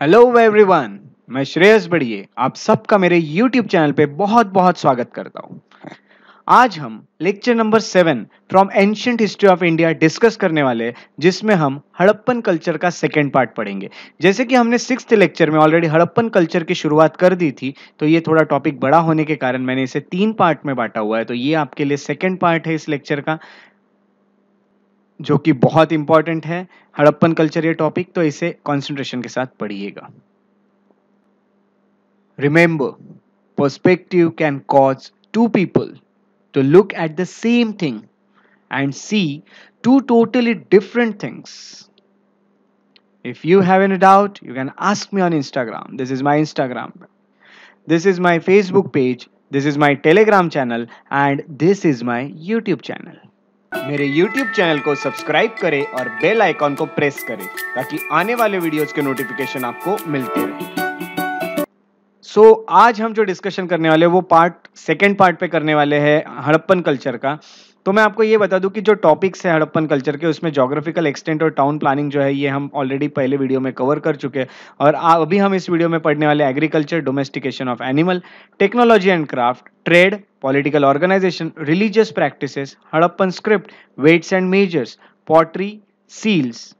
Hello everyone मैं श्रेयस बढ़िए आप सबका मेरे यूट्यूब चैनल पे बहुत बहुत स्वागत करता हूँ आज हम lecture number seven from ancient history of India discuss करने वाले जिसमें हम हड़प्पन कल्चर का सेकेंड पार्ट पढ़ेंगे जैसे कि हमने सिक्स लेक्चर में ऑलरेडी हड़प्पन कल्चर की शुरुआत कर दी थी तो ये थोड़ा टॉपिक बड़ा होने के कारण मैंने इसे तीन पार्ट में बांटा हुआ है तो ये आपके लिए सेकेंड पार्ट है इस लेक्चर का जो कि बहुत इंपॉर्टेंट है हड़प्पन कल्चर ये टॉपिक तो इसे कॉन्सेंट्रेशन के साथ पढ़िएगा remember perspective can cause two people to look at the same thing and see two totally different things if you have an doubt you can ask me on Instagram this is my Instagram this is my Facebook page this is my Telegram channel and this is my YouTube channel मेरे YouTube channel को subscribe करें और bell icon को press करें ताकि आने वाले videos के नोटिफिकेशन आपको मिलते रहे सो so, आज हम जो डिस्कशन करने वाले वो पार्ट सेकेंड पार्ट पे करने वाले हैं हड़प्पन कल्चर का तो मैं आपको ये बता दूं कि जो टॉपिक्स हैं हड़प्पन कल्चर के उसमें जोग्राफिकल एक्सटेंट और टाउन प्लानिंग जो है ये हम ऑलरेडी पहले वीडियो में कवर कर चुके हैं और अभी हम इस वीडियो में पढ़ने वाले agriculture domestication of animal technology and craft trade political organisation religious practices Harappan script weights and measures pottery seals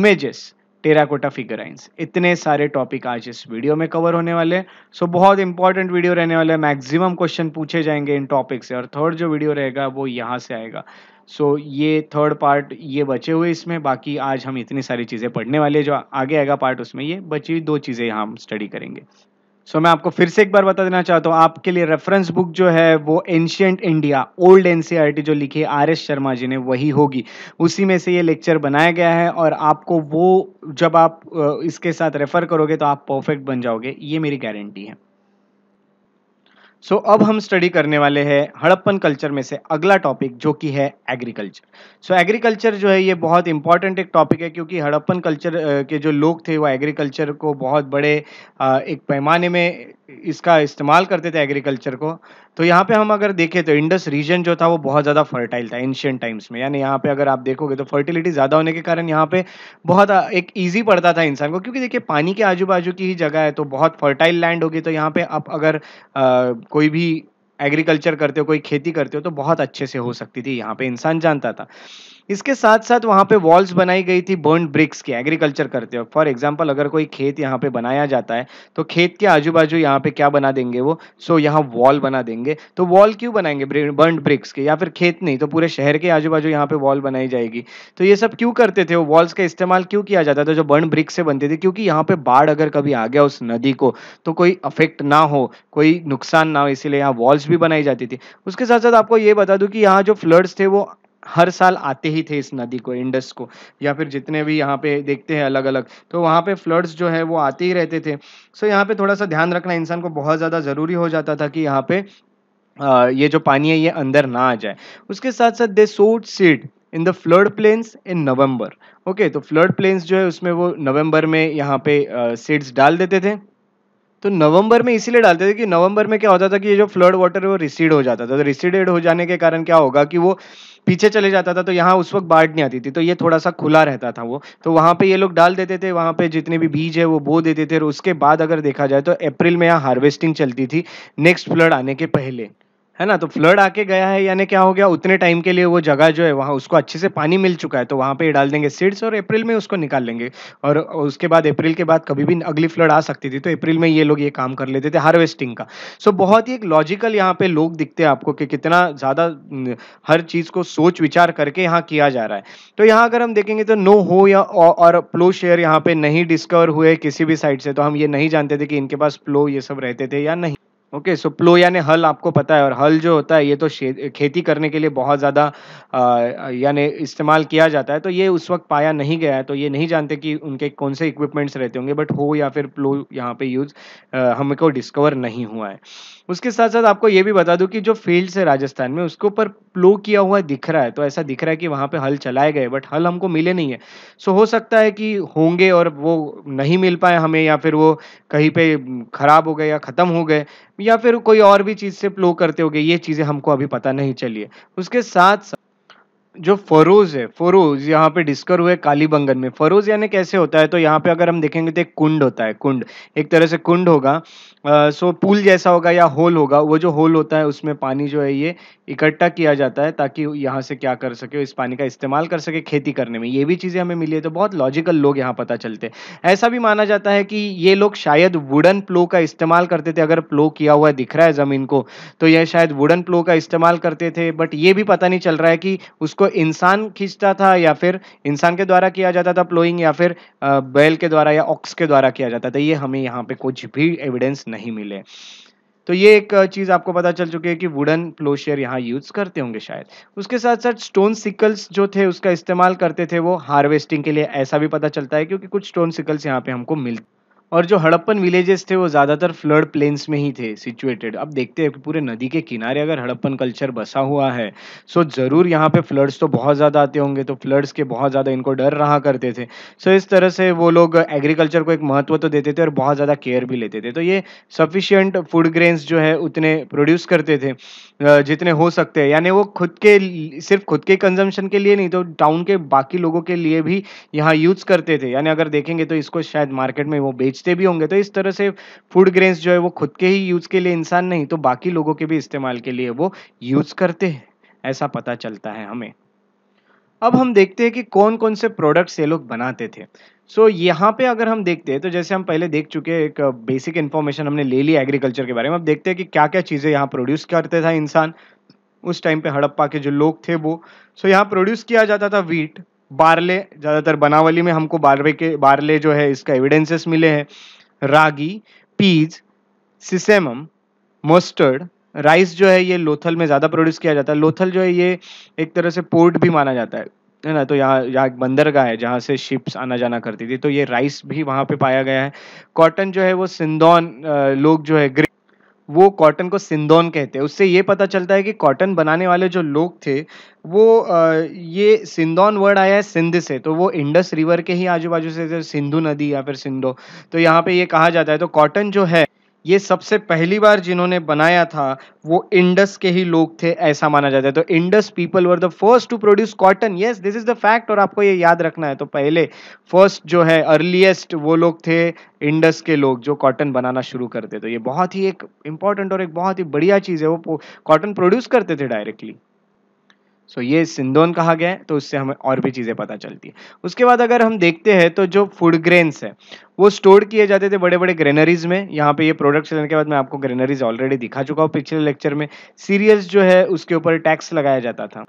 images terracotta figurines इतने सारे टॉपिक आज इस वीडियो में कवर होने वाले हैं सो बहुत इंपॉर्टेंट वीडियो रहने वाला है मैक्सिमम क्वेश्चन पूछे जाएंगे इन टॉपिक से और थर्ड जो वीडियो रहेगा वो यहाँ से आएगा सो so, ये थर्ड पार्ट ये बचे हुए इसमें बाकी आज हम इतनी सारी चीज़ें पढ़ने वाले जो आगे आएगा पार्ट उसमें ये बची हुई दो चीज़ें यहाँ हम स्टडी करेंगे सो so, मैं आपको फिर से एक बार बता देना चाहता हूँ आपके लिए रेफरेंस बुक जो है वो एंशियंट इंडिया ओल्ड एनसीईआरटी जो लिखी है आर एस शर्मा जी ने वही होगी उसी में से ये लेक्चर बनाया गया है और आपको वो जब आप इसके साथ रेफर करोगे तो आप परफेक्ट बन जाओगे ये मेरी गारंटी है सो so, अब हम स्टडी करने वाले हैं हड़प्पन कल्चर में से अगला टॉपिक जो कि है एग्रीकल्चर सो एग्रीकल्चर जो है ये बहुत इंपॉर्टेंट एक टॉपिक है क्योंकि हड़प्पन कल्चर के जो लोग थे वो एग्रीकल्चर को बहुत बड़े एक पैमाने में इसका इस्तेमाल करते थे एग्रीकल्चर को तो यहाँ पे हम अगर देखें तो इंडस रीजन जो था वो बहुत ज़्यादा फर्टाइल था एंशियंट टाइम्स में यानी यहाँ पे अगर आप देखोगे तो फर्टिलिटी ज़्यादा होने के कारण यहाँ पे बहुत एक ईजी पड़ता था इंसान को क्योंकि देखिए पानी के आजू बाजू की ही जगह है तो बहुत फर्टाइल लैंड होगी तो यहाँ पे आप अगर आ, कोई भी एग्रीकल्चर करते हो कोई खेती करते हो तो बहुत अच्छे से हो सकती थी यहाँ पर इंसान जानता था इसके साथ साथ वहाँ पे वॉल्स बनाई गई थी बर्न ब्रिक्स की एग्रीकल्चर करते हो फॉर एग्जाम्पल अगर कोई खेत यहाँ पे बनाया जाता है तो खेत के आजू बाजू यहाँ पे क्या बना देंगे वो सो so, यहाँ वॉल बना देंगे तो वॉल क्यों बनाएंगे बर्न ब्रिक्स के या फिर खेत नहीं तो पूरे शहर के आजू बाजू यहाँ पे वॉल बनाई जाएगी तो ये सब क्यों करते थे वो वॉल्स का इस्तेमाल क्यों किया जाता था जो बर्न ब्रिक्स से बनते थे क्योंकि यहाँ पे बाढ़ अगर कभी आ गया उस नदी को तो कोई अफेक्ट ना हो कोई नुकसान ना हो इसीलिए यहाँ वॉल्स भी बनाई जाती थी उसके साथ साथ आपको ये बता दूँ कि यहाँ जो फ्लड्स थे वो हर साल आते ही थे इस नदी को इंडस को या फिर जितने भी यहाँ पे देखते हैं अलग अलग तो वहाँ पे फ्लड्स जो है वो आते ही रहते थे सो यहाँ पे थोड़ा सा ध्यान रखना इंसान को बहुत ज़्यादा ज़रूरी हो जाता था कि यहाँ पे ये जो पानी है ये अंदर ना आ जाए उसके साथ साथ they sowed seed in the flood plains इन नवम्बर ओके तो फ्लड प्लेन्स जो है उसमें वो नवंबर में यहाँ पे सीड्स डाल देते थे तो नवंबर में इसीलिए डालते थे कि नवंबर में क्या होता था कि ये जो फ्लड वाटर है वो रिसीड हो जाता था तो रिसीडेड हो जाने के कारण क्या होगा कि वो पीछे चले जाता था तो यहाँ उस वक्त बाढ़ नहीं आती थी तो ये थोड़ा सा खुला रहता था वो तो वहाँ पे ये लोग डाल देते थे वहाँ पे जितने भी बीज है वो बो देते थे और उसके बाद अगर देखा जाए तो अप्रैल में यहाँ हार्वेस्टिंग चलती थी नेक्स्ट फ्लड आने के पहले है ना तो फ्लड आके गया है यानी क्या हो गया उतने टाइम के लिए वो जगह जो है वहाँ उसको अच्छे से पानी मिल चुका है तो वहाँ पे डाल देंगे सीड्स और अप्रैल में उसको निकाल लेंगे और उसके बाद अप्रैल के बाद कभी भी अगली फ्लड आ सकती थी तो अप्रैल में ये लोग ये काम कर लेते थे हार्वेस्टिंग का सो बहुत ही एक लॉजिकल यहाँ पे लोग दिखते हैं आपको कि कितना ज़्यादा हर चीज़ को सोच विचार करके यहाँ किया जा रहा है तो यहाँ अगर हम देखेंगे तो नो हो या और प्लो शेयर यहाँ पे नहीं डिस्कवर हुए किसी भी साइड से तो हम ये नहीं जानते थे कि इनके पास प्लो ये सब रहते थे या नहीं ओके सो प्लो यानी हल आपको पता है और हल जो होता है ये तो खेती करने के लिए बहुत ज़्यादा यानी इस्तेमाल किया जाता है तो ये उस वक्त पाया नहीं गया है तो ये नहीं जानते कि उनके कौन से इक्विपमेंट्स रहते होंगे बट हो या फिर प्लो यहाँ पे यूज़ हमको डिस्कवर नहीं हुआ है उसके साथ साथ आपको ये भी बता दूं कि जो फील्ड है राजस्थान में उसके ऊपर प्लो किया हुआ दिख रहा है तो ऐसा दिख रहा है कि वहाँ पे हल चलाए गए बट हल हमको मिले नहीं है सो हो सकता है कि होंगे और वो नहीं मिल पाए हमें या फिर वो कहीं पे खराब हो गए या ख़त्म हो गए या फिर कोई और भी चीज़ से प्लो करते हो गए ये चीज़ें हमको अभी पता नहीं चली है उसके साथ साथ जो फरोज है फरोज यहाँ पे डिस्कर हुए काली बंगन में फरोज यानी कैसे होता है तो यहाँ पे अगर हम देखेंगे तो एक कुंड होता है कुंड एक तरह से कुंड होगा आ, सो पूल जैसा होगा या होल होगा वो जो होल होता है उसमें पानी जो है ये इकट्ठा किया जाता है ताकि यहाँ से क्या कर सके इस पानी का इस्तेमाल कर सके खेती करने में ये भी चीज़ें हमें मिली है तो बहुत लॉजिकल लोग यहाँ पता चलते ऐसा भी माना जाता है कि ये लोग शायद वुडन प्लो का इस्तेमाल करते थे अगर प्लो किया हुआ दिख रहा है ज़मीन को तो यह शायद वुडन प्लो का इस्तेमाल करते थे बट ये भी पता नहीं चल रहा है कि उसको उसको इंसान खींचता था या फिर इंसान के द्वारा किया जाता था प्लोइंग या फिर बैल के द्वारा या ऑक्स के द्वारा किया जाता था ये हमें यहाँ पे कुछ भी एविडेंस नहीं मिले तो ये एक चीज़ आपको पता चल चुकी है कि वुडन प्लोशेयर यहाँ यूज़ करते होंगे शायद उसके साथ साथ स्टोन सिकल्स जो थे उसका इस्तेमाल करते थे वो हार्वेस्टिंग के लिए ऐसा भी पता चलता है क्योंकि कुछ स्टोन सिकल्स यहाँ पे हमको मिलते और जो हड़प्पन विलेजेस थे वो ज़्यादातर फ्लड प्लेन्स में ही थे सिचुएटेड अब देखते हैं कि पूरे नदी के किनारे अगर हड़प्पन कल्चर बसा हुआ है सो ज़रूर यहाँ पे फ्लड्स तो बहुत ज़्यादा आते होंगे तो फ्लड्स के बहुत ज़्यादा इनको डर रहा करते थे सो इस तरह से वो लोग एग्रीकल्चर को एक महत्व तो देते थे और बहुत ज़्यादा केयर भी लेते थे तो ये सफिशियंट फूड ग्रेन्स जो है उतने प्रोड्यूस करते थे जितने हो सकते हैं यानी वो खुद के सिर्फ खुद के कंजम्पशन के लिए नहीं तो टाउन के बाकी लोगों के लिए भी यहाँ यूज करते थे यानी अगर देखेंगे तो इसको शायद मार्केट में वो बेच बेचते भी होंगे तो इस तरह से फूड ग्रेन्स जो है वो खुद के ही यूज़ के लिए इंसान नहीं तो बाकी लोगों के भी इस्तेमाल के लिए वो यूज़ करते हैं ऐसा पता चलता है हमें अब हम देखते हैं कि कौन कौन से प्रोडक्ट्स ये लोग बनाते थे सो so, यहाँ पे अगर हम देखते हैं तो जैसे हम पहले देख चुके हैं एक बेसिक इन्फॉर्मेशन हमने ले ली एग्रीकल्चर के बारे में अब देखते हैं कि क्या क्या चीज़ें यहाँ प्रोड्यूस करते था इंसान उस टाइम पे हड़प्पा के जो लोग थे वो सो so, यहाँ प्रोड्यूस किया जाता था वीट बारले ज़्यादातर बनावली में हमको बारवे के बारले जो है इसका एविडेंसेस मिले हैं ragi peas sesame mustard rice जो है ये लोथल में ज़्यादा प्रोड्यूस किया जाता है लोथल जो है ये एक तरह से पोर्ट भी माना जाता है है ना तो यहाँ यहाँ एक बंदरगाह है जहाँ से शिप्स आना जाना करती थी तो ये राइस भी वहाँ पे पाया गया है कॉटन जो है वो सिंदौन लोग जो है ग्रे वो कॉटन को सिंदौन कहते हैं उससे ये पता चलता है कि कॉटन बनाने वाले जो लोग थे वो ये सिंदौन वर्ड आया है सिंध से तो वो इंडस रिवर के ही आजू बाजू से सिंधु नदी या फिर सिंधो तो यहाँ पे ये कहा जाता है तो कॉटन जो है ये सबसे पहली बार जिन्होंने बनाया था वो इंडस के ही लोग थे ऐसा माना जाता है तो Indus people were the first to produce cotton yes this is the fact और आपको ये याद रखना है तो पहले फर्स्ट जो है अर्लीस्ट वो लोग थे इंडस के लोग जो कॉटन बनाना शुरू करते तो ये बहुत ही एक इंपॉर्टेंट और एक बहुत ही बढ़िया चीज़ है वो कॉटन प्रोड्यूस करते थे डायरेक्टली सो ये सिंदोन कहा गया है तो उससे हमें और भी चीज़ें पता चलती है उसके बाद अगर हम देखते हैं तो जो फूड ग्रेन्स है वो स्टोर किए जाते थे बड़े बड़े ग्रेनरीज में यहाँ पे ये प्रोडक्ट्स लेने के बाद मैं आपको ग्रेनरीज ऑलरेडी दिखा चुका हूँ पिछले लेक्चर में सीरियल्स जो है उसके ऊपर टैक्स लगाया जाता था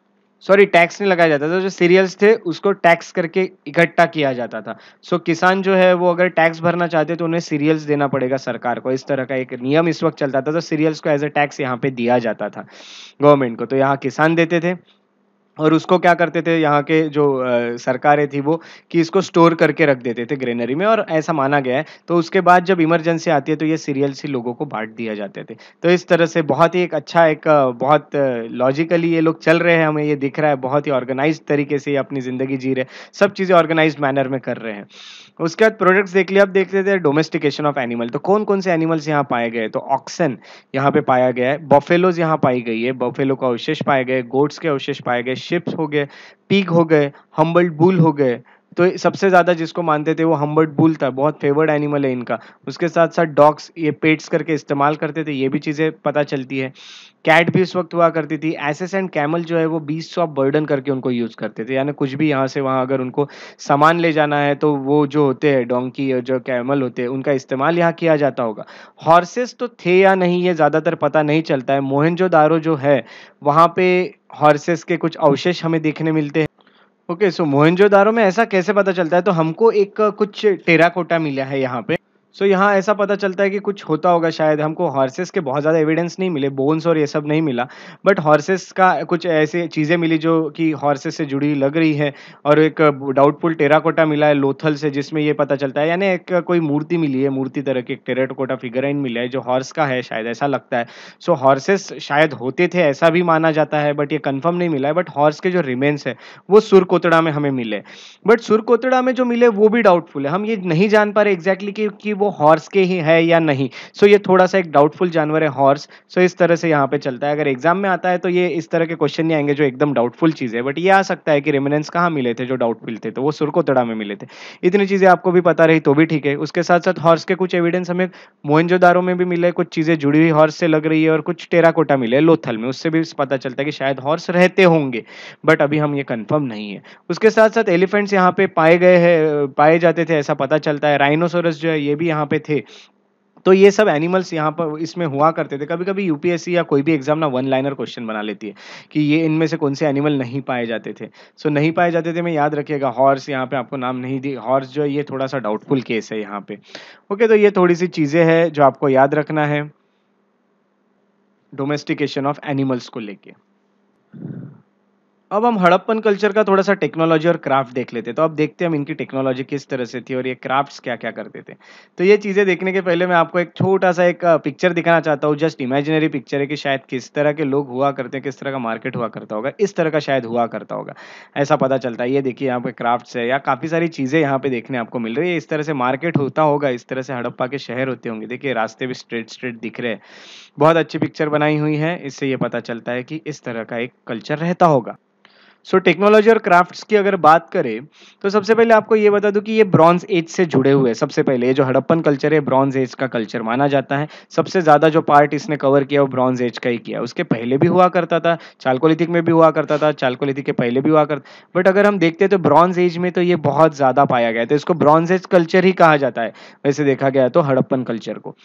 सॉरी टैक्स नहीं लगाया जाता था जो सीरियल्स थे उसको टैक्स करके इकट्ठा किया जाता था सो so, किसान जो है वो अगर टैक्स भरना चाहते तो उन्हें सीरियल्स देना पड़ेगा सरकार को इस तरह का एक नियम इस वक्त चलता था तो सीरियल्स को एज अ टैक्स यहाँ पे दिया जाता था गवर्नमेंट को तो यहाँ किसान देते थे और उसको क्या करते थे यहाँ के जो सरकारें थी वो कि इसको स्टोर करके रख देते थे ग्रेनरी में और ऐसा माना गया है तो उसके बाद जब इमरजेंसी आती है तो ये सीरियल्स ही लोगों को बांट दिया जाते थे तो इस तरह से बहुत ही एक अच्छा एक बहुत लॉजिकली ये लोग चल रहे हैं हमें ये दिख रहा है बहुत ही ऑर्गेनाइज तरीके से अपनी ज़िंदगी जी रहे सब चीज़ें ऑर्गेनाइज मैनर में कर रहे हैं उसके बाद प्रोडक्ट्स देख लिया आप देखते थे डोमेस्टिकेशन ऑफ एनिमल तो कौन कौन से एनिमल्स यहाँ पाए गए तो ऑक्सन यहाँ पे पाया गया है बफेलोज यहाँ पाई गई है बफेलो का अवशेष पाए गए गोट्स के अवशेष पाए गए शिप्स हो गए पिग हो गए हम्बल्ड बुल हो गए तो सबसे ज़्यादा जिसको मानते थे वो हम्बर्ट बुल था बहुत फेवर्ड एनिमल है इनका उसके साथ साथ डॉग्स ये पेट्स करके इस्तेमाल करते थे ये भी चीज़ें पता चलती है कैट भी उस वक्त हुआ करती थी एसेस एंड कैमल जो है वो बीस सौ बर्डन करके उनको यूज़ करते थे यानी कुछ भी यहाँ से वहाँ अगर उनको सामान ले जाना है तो वो जो होते हैं डोंकी और जो कैमल होते हैं उनका इस्तेमाल यहाँ किया जाता होगा हॉर्सेस तो थे या नहीं ये ज़्यादातर पता नहीं चलता है मोहनजोदारो जो है वहाँ पे हॉर्सेस के कुछ अवशेष हमें देखने मिलते हैं ओके सो मोहनजोदारो में ऐसा कैसे पता चलता है तो हमको एक कुछ टेराकोटा मिला है यहाँ पे सो so, यहाँ ऐसा पता चलता है कि कुछ होता होगा शायद हमको हॉर्सेस के बहुत ज़्यादा एविडेंस नहीं मिले बोन्स और ये सब नहीं मिला बट हॉर्सेस का कुछ ऐसी चीज़ें मिली जो कि हॉर्सेस से जुड़ी लग रही है और एक डाउटफुल टेराकोटा मिला है लोथल से जिसमें ये पता चलता है यानी एक कोई मूर्ति मिली है मूर्ति तरह की एक टेराकोटा फिगराइन मिला है जो हॉर्स का है शायद ऐसा लगता है सो हॉर्सेस शायद होते थे ऐसा भी माना जाता है बट ये कन्फर्म नहीं मिला है बट हॉर्स के जो रिमेन्स है वो सुरकोतड़ा में हमें मिले बट सुरकोतड़ा में जो मिले वो भी डाउटफुल है हम ये नहीं जान पा रहे एग्जैक्टली कि वो हॉर्स के ही है या नहीं सो so ये थोड़ा सा एक डाउटफुल जानवर है हॉर्स सो so इस तरह से यहाँ पे चलता है अगर एग्जाम में आता है तो ये इस तरह के क्वेश्चन नहीं आएंगे जो एकदम डाउटफुल चीज़ है बट ये आ सकता है कि रेमिनेंस कहाँ मिले थे जो डाउटफुल थे तो वो सुरकोतड़ा में मिले थे इतनी चीज़ें आपको भी पता रही तो भी ठीक है उसके साथ साथ हॉर्स के कुछ एविडेंस हमें मोहनजोदारों में भी मिले कुछ चीज़ें जुड़ी हुई हॉर्स से लग रही है और कुछ टेराकोटा मिले लोथल में उससे भी पता चलता है कि शायद हॉर्स रहते होंगे बट अभी हम ये कन्फर्म नहीं है उसके साथ साथ एलिफेंट्स यहाँ पे पाए गए हैं पाए जाते थे ऐसा पता चलता है राइनोसोरस जो है ये भी यहाँ पे थे तो ये सब एनिमल्स यहाँ पर इसमें हुआ करते थे कभी कभी यूपीएससी या कोई भी एग्जाम ना वन लाइनर क्वेश्चन बना लेती है कि ये इनमें से कौन से एनिमल नहीं पाए जाते थे सो so, नहीं पाए जाते थे मैं याद रखिएगा हॉर्स यहाँ पे आपको नाम नहीं दी हॉर्स जो है ये थोड़ा सा डाउटफुल केस है यहाँ पे ओके okay, तो ये थोड़ी सी चीज़ें हैं जो आपको याद रखना है डोमेस्टिकेशन ऑफ एनिमल्स को लेके अब हम हड़प्पन कल्चर का थोड़ा सा टेक्नोलॉजी और क्राफ्ट देख लेते तो अब देखते हैं हम इनकी टेक्नोलॉजी किस तरह से थी और ये क्राफ्ट्स क्या क्या करते थे तो ये चीज़ें देखने के पहले मैं आपको एक छोटा सा एक पिक्चर दिखाना चाहता हूँ जस्ट इमेजिनरी पिक्चर है कि शायद किस तरह के लोग हुआ करते हैं किस तरह का मार्केट हुआ करता होगा इस तरह का शायद हुआ करता होगा ऐसा पता चलता है ये देखिए यहाँ पे क्राफ्ट्स है या काफ़ी सारी चीज़ें यहाँ पे देखने आपको मिल रही है इस तरह से मार्केट होता होगा इस तरह से हड़प्पा के शहर होते होंगे देखिए रास्ते भी स्ट्रेट स्ट्रेट दिख रहे हैं बहुत अच्छी पिक्चर बनाई हुई है इससे ये पता चलता है कि इस तरह का एक कल्चर रहता होगा सो टेक्नोलॉजी और क्राफ्ट्स की अगर बात करें तो सबसे पहले आपको ये बता दूं कि ये ब्रॉन्ज एज से जुड़े हुए हैं सबसे पहले जो हड़प्पन कल्चर है ब्रॉन्ज एज का कल्चर माना जाता है सबसे ज़्यादा जो पार्ट इसने कवर किया वो ब्रॉन्ज एज का ही किया उसके पहले भी हुआ करता था चालकोलिथिक में भी हुआ करता था चालकोलिथिक के पहले भी हुआ करता बट अगर हम देखते तो ब्रॉन्ज एज में तो ये बहुत ज़्यादा पाया गया तो इसको ब्रॉन्ज एज कल्चर ही कहा जाता है वैसे देखा गया तो हड़प्पन कल्चर को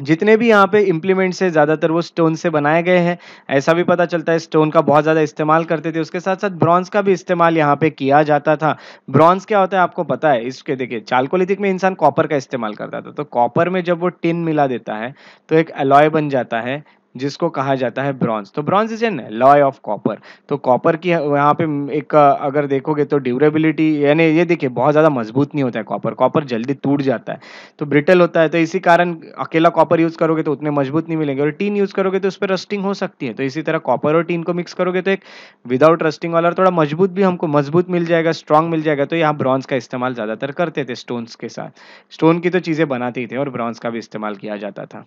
जितने भी यहाँ पे इम्प्लीमेंट्स है ज़्यादातर वो स्टोन से बनाए गए हैं ऐसा भी पता चलता है स्टोन का बहुत ज़्यादा इस्तेमाल करते थे उसके साथ साथ ब्रॉन्ज का भी इस्तेमाल यहाँ पे किया जाता था ब्रॉन्ज क्या होता है आपको पता है इसके देखिए चालकोलिथिक में इंसान कॉपर का इस्तेमाल करता था तो कॉपर में जब वो टिन मिला देता है तो एक अलॉय बन जाता है जिसको कहा जाता है ब्रॉन्ज तो bronze is an alloy of copper तो कॉपर की यहाँ पे एक अगर देखोगे तो ड्यूरेबिलिटी यानी ये देखिए बहुत ज़्यादा मजबूत नहीं होता है कॉपर कॉपर जल्दी टूट जाता है तो ब्रिटल होता है तो इसी कारण अकेला कॉपर यूज़ करोगे तो उतने मजबूत नहीं मिलेंगे और टीन यूज़ करोगे तो उस पर रस्टिंग हो सकती है तो इसी तरह कॉपर और टीन को मिक्स करोगे तो एक विदाउट रस्टिंग वाला थोड़ा मजबूत भी हमको मजबूत मिल जाएगा स्ट्रॉन्ग मिल जाएगा तो यहाँ ब्रॉन्ज का इस्तेमाल ज़्यादातर करते थे स्टोन्स के साथ स्टोन की तो चीज़ें बनाते ही थे और ब्रॉन्ज का भी इस्तेमाल किया जाता था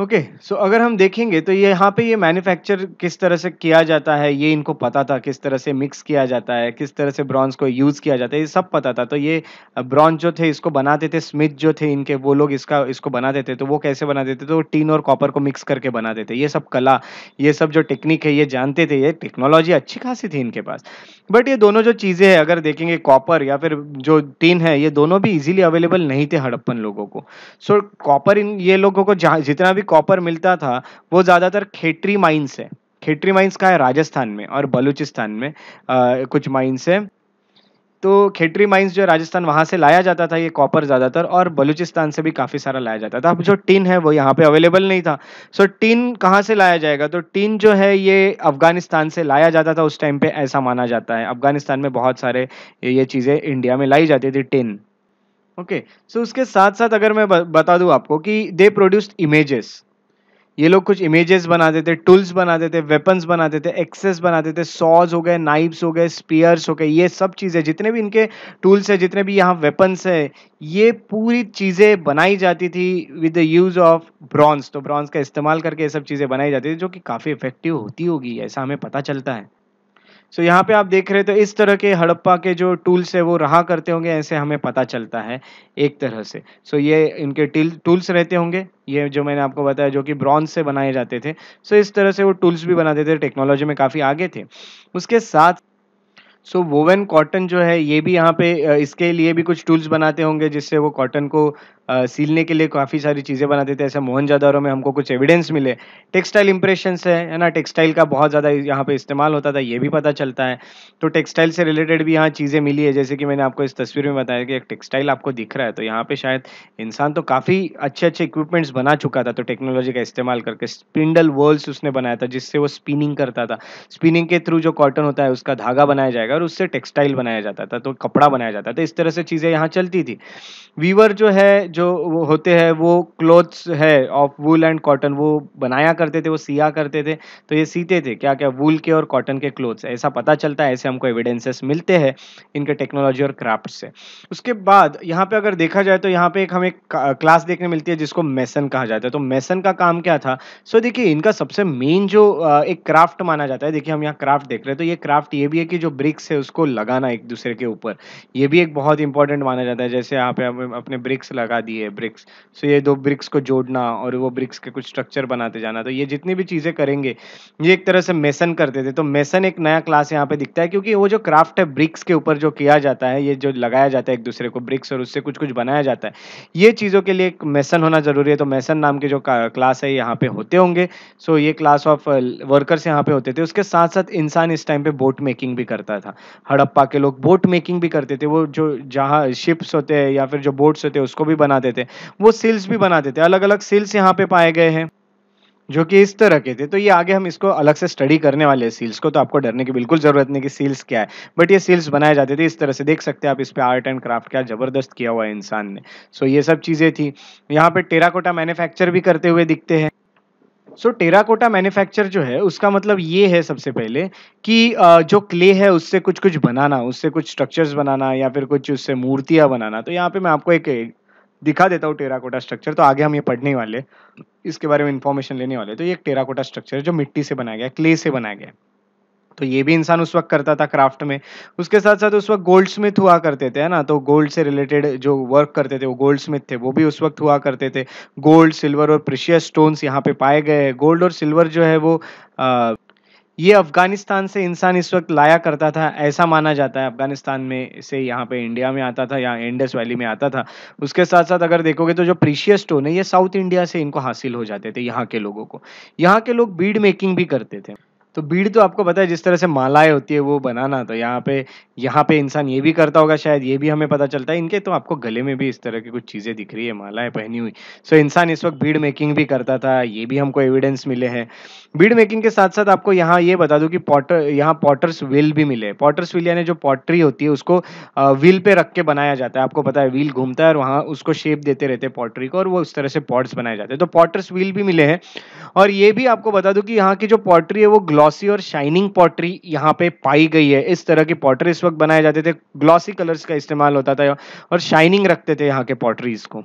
ओके सो अगर हम देखेंगे तो ये यहाँ पे ये मैन्युफैक्चर किस तरह से किया जाता है ये इनको पता था किस तरह से मिक्स किया जाता है किस तरह से ब्रॉन्ज को यूज़ किया जाता है ये सब पता था तो ये ब्रॉन्ज जो थे इसको बनाते थे स्मिथ जो थे इनके वो लोग इसका इसको बनाते थे तो वो कैसे बनाते थे तो टीन और कॉपर को मिक्स करके बनाते थे ये सब कला ये सब जो टेक्निक है ये जानते थे ये टेक्नोलॉजी अच्छी खासी थी इनके पास बट ये दोनों जो चीज़ें हैं अगर देखेंगे कॉपर या फिर जो टीन है ये दोनों भी इजीली अवेलेबल नहीं थे हड़प्पन लोगों को सो कॉपर इन ये लोगों को जितना भी भी कॉपर मिलता था वो ज़्यादातर खेतरी माइन है खेतरी माइंस का है राजस्थान में और बलूचिस्तान में आ, कुछ माइंस तो है तो खेतरी माइंस जो राजस्थान वहां से लाया जाता था ये कॉपर ज़्यादातर और बलूचिस्तान से भी काफ़ी सारा लाया जाता था अब जो टिन है वो यहाँ पे अवेलेबल नहीं था सो so, टिन कहाँ से लाया जाएगा तो टिन जो है ये अफ़गानिस्तान से लाया जाता था उस टाइम पे ऐसा माना जाता है अफ़गानिस्तान में बहुत सारे ये चीज़ें इंडिया में लाई जाती थी tin okay okay. So so, उसके साथ साथ अगर मैं बता दूं आपको कि दे प्रोड्यूस्ड इमेजेस ये लोग कुछ इमेजेस बनाते थे टूल्स बनाते थे वेपन्स बनाते थे एक्सेस बनाते थे सॉज हो गए नाइफ्स हो गए स्पीयर्स हो गए ये सब चीज़ें जितने भी इनके टूल्स है जितने भी यहाँ वेपन्स है ये पूरी चीज़ें बनाई जाती थी with the use of bronze तो ब्रॉन्स का इस्तेमाल करके ये सब चीज़ें बनाई जाती थी जो कि काफ़ी इफेक्टिव होती होगी ऐसा हमें पता चलता है सो so, यहाँ पे आप देख रहे तो इस तरह के हड़प्पा के जो टूल्स है वो रहा करते होंगे ऐसे हमें पता चलता है एक तरह से सो so, ये इनके टूल्स रहते होंगे ये जो मैंने आपको बताया जो कि ब्रॉन्ज से बनाए जाते थे सो so, इस तरह से वो टूल्स भी बनाते थे टेक्नोलॉजी में काफ़ी आगे थे उसके साथ सो वोवन कॉटन जो है ये भी यहाँ पे इसके लिए भी कुछ टूल्स बनाते होंगे जिससे वो कॉटन को सीलने के लिए काफ़ी सारी चीज़ें बनाते थे ऐसे मोहनजादारों में हमको कुछ एविडेंस मिले टेक्सटाइल इंप्रेशन है है ना टेक्सटाइल का बहुत ज़्यादा यहाँ पे इस्तेमाल होता था ये भी पता चलता है तो टेक्सटाइल से रिलेटेड भी यहाँ चीज़ें मिली है जैसे कि मैंने आपको इस तस्वीर में बताया कि एक टेक्सटाइल आपको दिख रहा है तो यहाँ पर शायद इंसान तो काफ़ी अच्छे अच्छे इक्विपमेंट्स बना चुका था तो टेक्नोलॉजी का इस्तेमाल करके स्पिंडल वर्ल्स उसने बनाया था जिससे वो स्पिनिंग करता था स्पिनिंग के थ्रू जो कॉटन होता है उसका धागा बनाया जाएगा और उससे टेक्सटाइल बनाया जाता था तो कपड़ा बनाया जाता था इस तरह से चीज़ें यहाँ चलती थी वीवर जो है जो होते हैं वो क्लोथ्स है ऑफ वूल एंड कॉटन वो बनाया करते थे वो सिया करते थे तो ये सीते थे क्या क्या वूल के और कॉटन के क्लोथ्स ऐसा पता चलता है ऐसे हमको एविडेंसेस मिलते हैं इनके टेक्नोलॉजी और क्राफ्ट से उसके बाद यहाँ पे अगर देखा जाए तो यहाँ पे एक हमें क्लास देखने मिलती है जिसको मैसन कहा जाता है तो मैसन का काम क्या था सो देखिए इनका सबसे मेन जो एक क्राफ्ट माना जाता है देखिए हम यहाँ क्राफ्ट देख रहे हैं तो ये क्राफ्ट ये भी है कि जो ब्रिक्स है उसको लगाना एक दूसरे के ऊपर ये भी एक बहुत इंपॉर्टेंट माना जाता है जैसे यहाँ पे अपने ब्रिक्स लगा दिए ब्रिक्स सो ये दो ब्रिक्स को जोड़ना और वो ब्रिक्स के कुछ स्ट्रक्चर बनाते जाना तो ये जितनी भी चीज़ें करेंगे ये एक तरह से मेसन करते थे तो मेसन एक नया क्लास यहाँ पे दिखता है क्योंकि वो जो क्राफ्ट है ब्रिक्स के ऊपर जो किया जाता है ये जो लगाया जाता है एक दूसरे को ब्रिक्स और उससे कुछ कुछ बनाया जाता है ये चीज़ों के लिए एक मेसन होना जरूरी है तो मेसन नाम के जो क्लास है यहाँ पे होते होंगे सो ये क्लास ऑफ वर्कर्स यहाँ पे होते थे उसके साथ साथ इंसान इस टाइम पे बोट मेकिंग भी करता था हड़प्पा के लोग बोट मेकिंग भी करते थे वो जो जहाँ शिप्स होते हैं या फिर जो बोट्स होते हैं उसको भी बना बनाते थे वो सिल्स भी बनाते थे अलग अलग सिल्स यहाँ पे पाए गए हैं जो कि इस तरह के थे तो ये आगे हम इसको अलग से स्टडी करने वाले हैं सील्स को तो आपको डरने की बिल्कुल ज़रूरत नहीं कि सील्स क्या है बट ये सील्स बनाए जाते थे इस तरह से देख सकते हैं आप इस पे आर्ट एंड क्राफ्ट क्या ज़बरदस्त किया हुआ है इंसान ने सो ये सब चीज़ें थी यहाँ पे टेराकोटा मैन्युफैक्चर भी करते हुए दिखते हैं सो टेराकोटा मैन्युफैक्चर जो है उसका मतलब ये है सबसे पहले कि जो क्ले है उससे कुछ कुछ बनाना उससे कुछ स्ट्रक्चर्स बनाना या फिर कुछ उससे मूर्तियां बनाना तो यहाँ पे मैं आपको एक दिखा देता हूँ टेराकोटा स्ट्रक्चर तो आगे हम ये पढ़ने वाले इसके बारे में इन्फॉर्मेशन लेने वाले तो ये एक टेराकोटा स्ट्रक्चर है जो मिट्टी से बनाया गया क्ले से बनाया गया तो ये भी इंसान उस वक्त करता था क्राफ्ट में उसके साथ साथ उस वक्त गोल्ड स्मिथ हुआ करते थे है ना तो गोल्ड से रिलेटेड जो वर्क करते थे वो गोल्ड स्मिथ थे वो भी उस वक्त हुआ करते थे गोल्ड सिल्वर और प्रिशियस स्टोन्स यहाँ पे पाए गए गोल्ड और सिल्वर जो है वो आ, ये अफगानिस्तान से इंसान इस वक्त लाया करता था ऐसा माना जाता है अफगानिस्तान में से यहाँ पे इंडिया में आता था या इंडस वैली में आता था उसके साथ साथ अगर देखोगे तो जो प्रीशियस स्टोन है ये साउथ इंडिया से इनको हासिल हो जाते थे यहाँ के लोगों को यहाँ के लोग बीड मेकिंग भी करते थे तो भीड़ तो आपको पता है जिस तरह से मालाएं होती है वो बनाना तो यहाँ पे यहाँ पे इंसान ये भी करता होगा शायद ये भी हमें पता चलता है इनके तो आपको गले में भी इस तरह की कुछ चीज़ें दिख रही है मालाएं पहनी हुई सो इंसान इस वक्त भीड़ मेकिंग भी करता था ये भी हमको एविडेंस मिले हैं भीड़ मेकिंग के साथ साथ आपको यहाँ ये बता दूँ कि पॉटर यहाँ पॉटर्स विल भी मिले पॉटर्स विल यानी जो पॉटरी होती है उसको व्हील पे रख के बनाया जाता है आपको पता है व्हील घूमता है और वहाँ उसको शेप देते रहते हैं पॉटरी को और वो उस तरह से पॉट्स बनाए जाते हैं तो पॉटर्स व्हील भी मिले हैं और ये भी आपको बता दूँ कि यहाँ की जो पॉटरी है वो ग्लॉ ग्लॉसी और शाइनिंग पॉटरी यहाँ पे पाई गई है इस तरह की पॉटरी इस वक्त बनाए जाते थे ग्लॉसी कलर्स का इस्तेमाल होता था और शाइनिंग रखते थे यहाँ के पॉटरीज को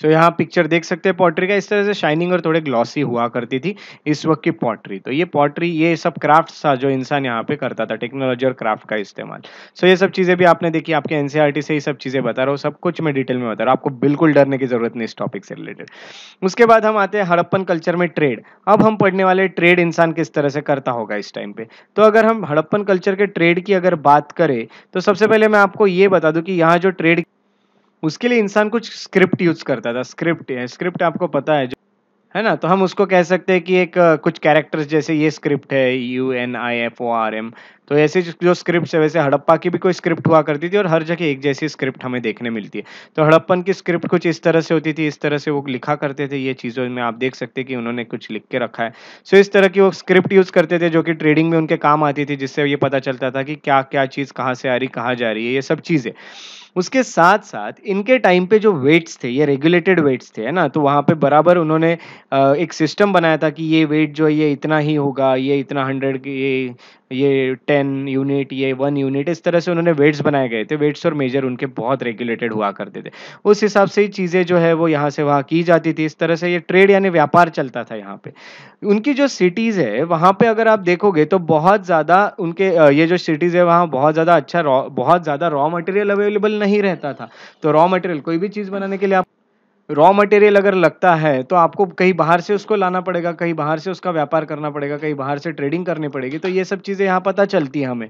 सो so, यहाँ पिक्चर देख सकते हैं पॉटरी का इस तरह से शाइनिंग और थोड़े ग्लॉसी हुआ करती थी इस वक्त की पॉटरी तो ये पॉटरी ये सब क्राफ्ट था जो इंसान यहाँ पे करता था टेक्नोलॉजी और क्राफ्ट का इस्तेमाल सो so, ये सब चीज़ें भी आपने देखी आपके एन e से ही सब चीज़ें बता रहा हूँ सब कुछ मैं डिटेल में बता रहा हूँ आपको बिल्कुल डरने की ज़रूरत नहीं इस टॉपिक से रिलेटेड उसके बाद हम आते हैं हड़प्पन कल्चर में ट्रेड अब हम पढ़ने वाले ट्रेड इंसान किस तरह से करता होगा इस टाइम पे तो अगर हम हड़प्पन कल्चर के ट्रेड की अगर बात करें तो सबसे पहले मैं आपको ये बता दूँ कि यहाँ जो ट्रेड उसके लिए इंसान कुछ स्क्रिप्ट यूज करता था स्क्रिप्ट स्क्रिप्ट आपको पता है जो है ना तो हम उसको कह सकते हैं कि एक कुछ कैरेक्टर्स जैसे ये स्क्रिप्ट है U N I F O R M तो ऐसे जो स्क्रिप्ट है वैसे हड़प्पा की भी कोई स्क्रिप्ट हुआ करती थी और हर जगह एक जैसी स्क्रिप्ट हमें देखने मिलती है तो हड़प्पन की स्क्रिप्ट कुछ इस तरह से होती थी इस तरह से वो लिखा करते थे ये चीज़ों में आप देख सकते कि उन्होंने कुछ लिख के रखा है सो इस तरह की वो स्क्रिप्ट यूज़ करते थे जो कि ट्रेडिंग में उनके काम आती थी जिससे ये पता चलता था कि क्या क्या चीज़ कहाँ से आ रही कहाँ जा रही है ये सब चीज़ें उसके साथ साथ इनके टाइम पे जो वेट्स थे ये रेगुलेटेड वेट्स थे है ना तो वहाँ पे बराबर उन्होंने एक सिस्टम बनाया था कि ये वेट जो है ये इतना ही होगा ये इतना हंड्रेड ये ये टेन यूनिट ये वन यूनिट इस तरह से उन्होंने वेट्स बनाए गए थे वेट्स और मेजर उनके बहुत रेगुलेटेड हुआ करते थे उस हिसाब से ही चीज़ें जो है वो यहाँ से वहाँ की जाती थी इस तरह से ये ट्रेड यानी व्यापार चलता था यहाँ पे उनकी जो सिटीज़ है वहाँ पे अगर आप देखोगे तो बहुत ज़्यादा उनके ये जो सिटीज़ है वहाँ बहुत ज़्यादा अच्छा रॉ बहुत ज़्यादा रॉ मटेरियल अवेलेबल नहीं रहता था तो रॉ मटेरियल कोई भी चीज़ बनाने के लिए आप रॉ मटेरियल अगर लगता है तो आपको कहीं बाहर से उसको लाना पड़ेगा कहीं बाहर से उसका व्यापार करना पड़ेगा कहीं बाहर से ट्रेडिंग करनी पड़ेगी तो ये सब चीज़ें यहाँ पता चलती हैं हमें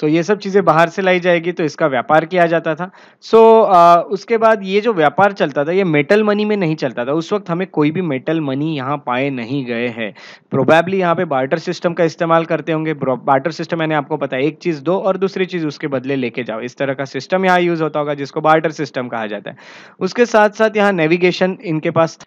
सो ये सब चीज़ें बाहर से लाई जाएगी तो इसका व्यापार किया जाता था सो आ, उसके बाद ये जो व्यापार चलता था ये मेटल मनी में नहीं चलता था उस वक्त हमें कोई भी मेटल मनी यहाँ पाए नहीं गए हैं प्रोबेबली यहाँ पे बार्टर सिस्टम का इस्तेमाल करते होंगे बार्टर सिस्टम मैंने आपको पता है एक चीज़ दो और दूसरी चीज़ उसके बदले लेके जाओ इस तरह का सिस्टम यहाँ यूज़ होता होगा जिसको बार्टर सिस्टम कहा जाता है उसके साथ साथ यहाँ नेविगेशन इनके पास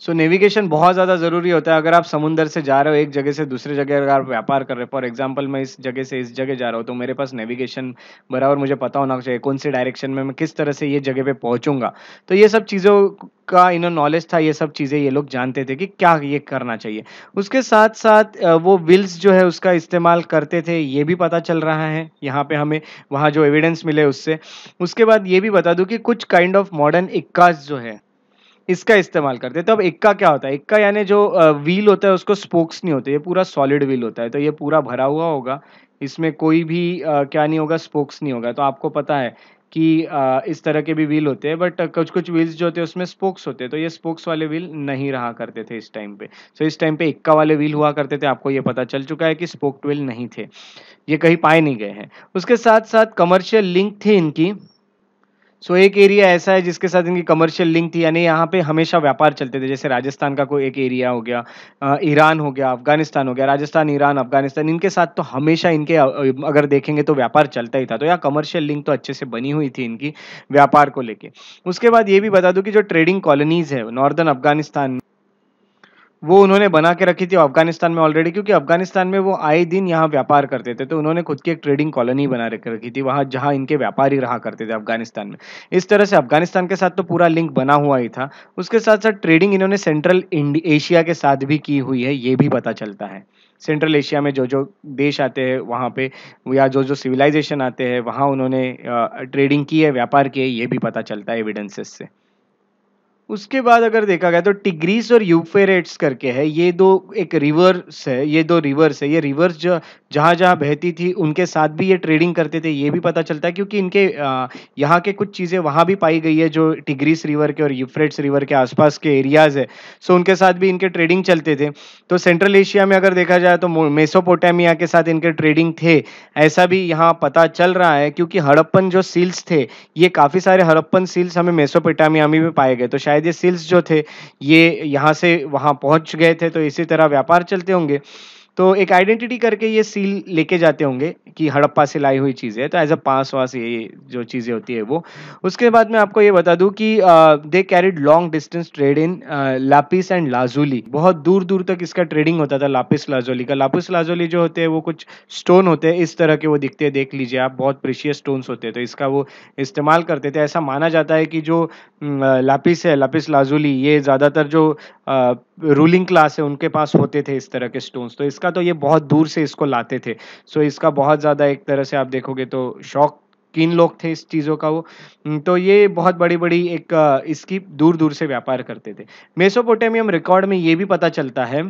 सो so, नेविगेशन बहुत ज़्यादा ज़रूरी होता है अगर आप समुंदर से जा रहे हो एक जगह से दूसरे जगह अगर आप व्यापार कर रहे हो फॉर एग्जाम्पल मैं इस जगह से इस जगह जा रहा हूँ तो मेरे पास नेविगेशन बराबर मुझे पता होना चाहिए कौन से डायरेक्शन में मैं किस तरह से ये जगह पे पहुँचूंगा तो ये सब चीज़ों का इन्हें नॉलेज था ये सब चीज़ें ये लोग जानते थे कि क्या ये करना चाहिए उसके साथ साथ वो विल्स जो है उसका इस्तेमाल करते थे ये भी पता चल रहा है यहाँ पर हमें वहाँ जो एविडेंस मिले उससे उसके बाद ये भी बता दूँ कि कुछ काइंड ऑफ मॉडर्न इक्कास जो है इसका इस्तेमाल करते हैं तो अब इक्का क्या होता है इक्का यानी जो व्हील होता है उसको स्पोक्स नहीं होते ये पूरा सॉलिड व्हील होता है तो ये पूरा भरा हुआ होगा इसमें कोई भी क्या नहीं होगा स्पोक्स नहीं होगा तो आपको पता है कि इस तरह के भी व्हील होते हैं बट कुछ कुछ व्हील्स जो होते हैं उसमें स्पोक्स होते हैं तो ये स्पोक्स वाले व्हील नहीं रहा करते थे इस टाइम पे सो तो इस टाइम पे इक्का वाले व्हील हुआ करते थे आपको ये पता चल चुका है कि स्पोक्ट व्हील नहीं थे ये कहीं पाए नहीं गए हैं उसके साथ साथ कमर्शियल लिंक थे इनकी सो so, एक एरिया ऐसा है जिसके साथ इनकी कमर्शियल लिंक थी यानी यहाँ पे हमेशा व्यापार चलते थे जैसे राजस्थान का कोई एक एरिया हो गया ईरान हो गया अफगानिस्तान हो गया राजस्थान ईरान अफगानिस्तान इनके साथ तो हमेशा इनके अगर देखेंगे तो व्यापार चलता ही था तो यहाँ कमर्शियल लिंक तो अच्छे से बनी हुई थी इनकी व्यापार को लेकर उसके बाद ये भी बता दूँ कि जो ट्रेडिंग कॉलोनीज़ है नॉर्दर्न अफगानिस्तान वो उन्होंने बना के रखी थी अफगानिस्तान में ऑलरेडी क्योंकि अफगानिस्तान में वो आए दिन यहाँ व्यापार करते थे तो उन्होंने खुद की एक ट्रेडिंग कॉलोनी बना रखी थी वहाँ जहाँ इनके व्यापारी रहा करते थे अफगानिस्तान में इस तरह से अफगानिस्तान के साथ तो पूरा लिंक बना हुआ ही था उसके साथ साथ ट्रेडिंग इन्होंने सेंट्रल एशिया के साथ भी की हुई है ये भी पता चलता है सेंट्रल एशिया में जो जो देश आते हैं वहाँ पे या जो जो सिविलाइजेशन आते हैं वहाँ उन्होंने ट्रेडिंग की है व्यापार किए ये भी पता चलता है एविडेंसेस से उसके बाद अगर देखा गया तो टिग्रीस और यूफेरेट्स करके है ये दो एक रिवर्स है ये दो रिवर्स है ये रिवर्स जो जहाँ जहाँ बहती थी उनके साथ भी ये ट्रेडिंग करते थे ये भी पता चलता है क्योंकि इनके यहाँ के कुछ चीज़ें वहाँ भी पाई गई है जो टिग्रीस रिवर के और यूफ्रेट्स रिवर के आसपास के एरियाज़ है सो उनके साथ भी इनके ट्रेडिंग चलते थे तो सेंट्रल एशिया में अगर देखा जाए तो मेसोपोटामिया के साथ इनके ट्रेडिंग थे ऐसा भी यहाँ पता चल रहा है क्योंकि हड़प्पन जो सील्स थे ये काफ़ी सारे हड़प्पन सील्स हमें मेसोपोटामिया में भी पाए गए तो शायद ये सेल्स जो थे ये यहाँ से वहाँ पहुँच गए थे तो इसी तरह व्यापार चलते होंगे तो एक आइडेंटिटी करके ये सील लेके जाते होंगे कि हड़प्पा से लाई हुई चीज़ें तो एज अ पास वास ये जो चीज़ें होती है वो उसके बाद मैं आपको ये बता दूं कि they carried long distance trade in lapis and lazuli बहुत दूर दूर तक इसका ट्रेडिंग होता था लापिस लाजोली का लापिस लाजोली जो होते हैं वो कुछ स्टोन होते हैं इस तरह के वो दिखते हैं देख लीजिए आप बहुत प्रिशियस स्टोन्स होते हैं तो इसका वो इस्तेमाल करते थे ऐसा माना जाता है कि जो लापिस है लापिस लाजुली ये ज़्यादातर जो रूलिंग क्लास है उनके पास होते थे इस तरह के स्टोन्स तो इसका तो ये बहुत दूर से इसको लाते थे सो इसका बहुत ज़्यादा एक तरह से आप देखोगे तो शौक किन लोग थे इस चीज़ों का वो हम्म, तो ये बहुत बड़ी बड़ी एक इसकी दूर दूर से व्यापार करते थे मेसोपोटामियम रिकॉर्ड में ये भी पता चलता है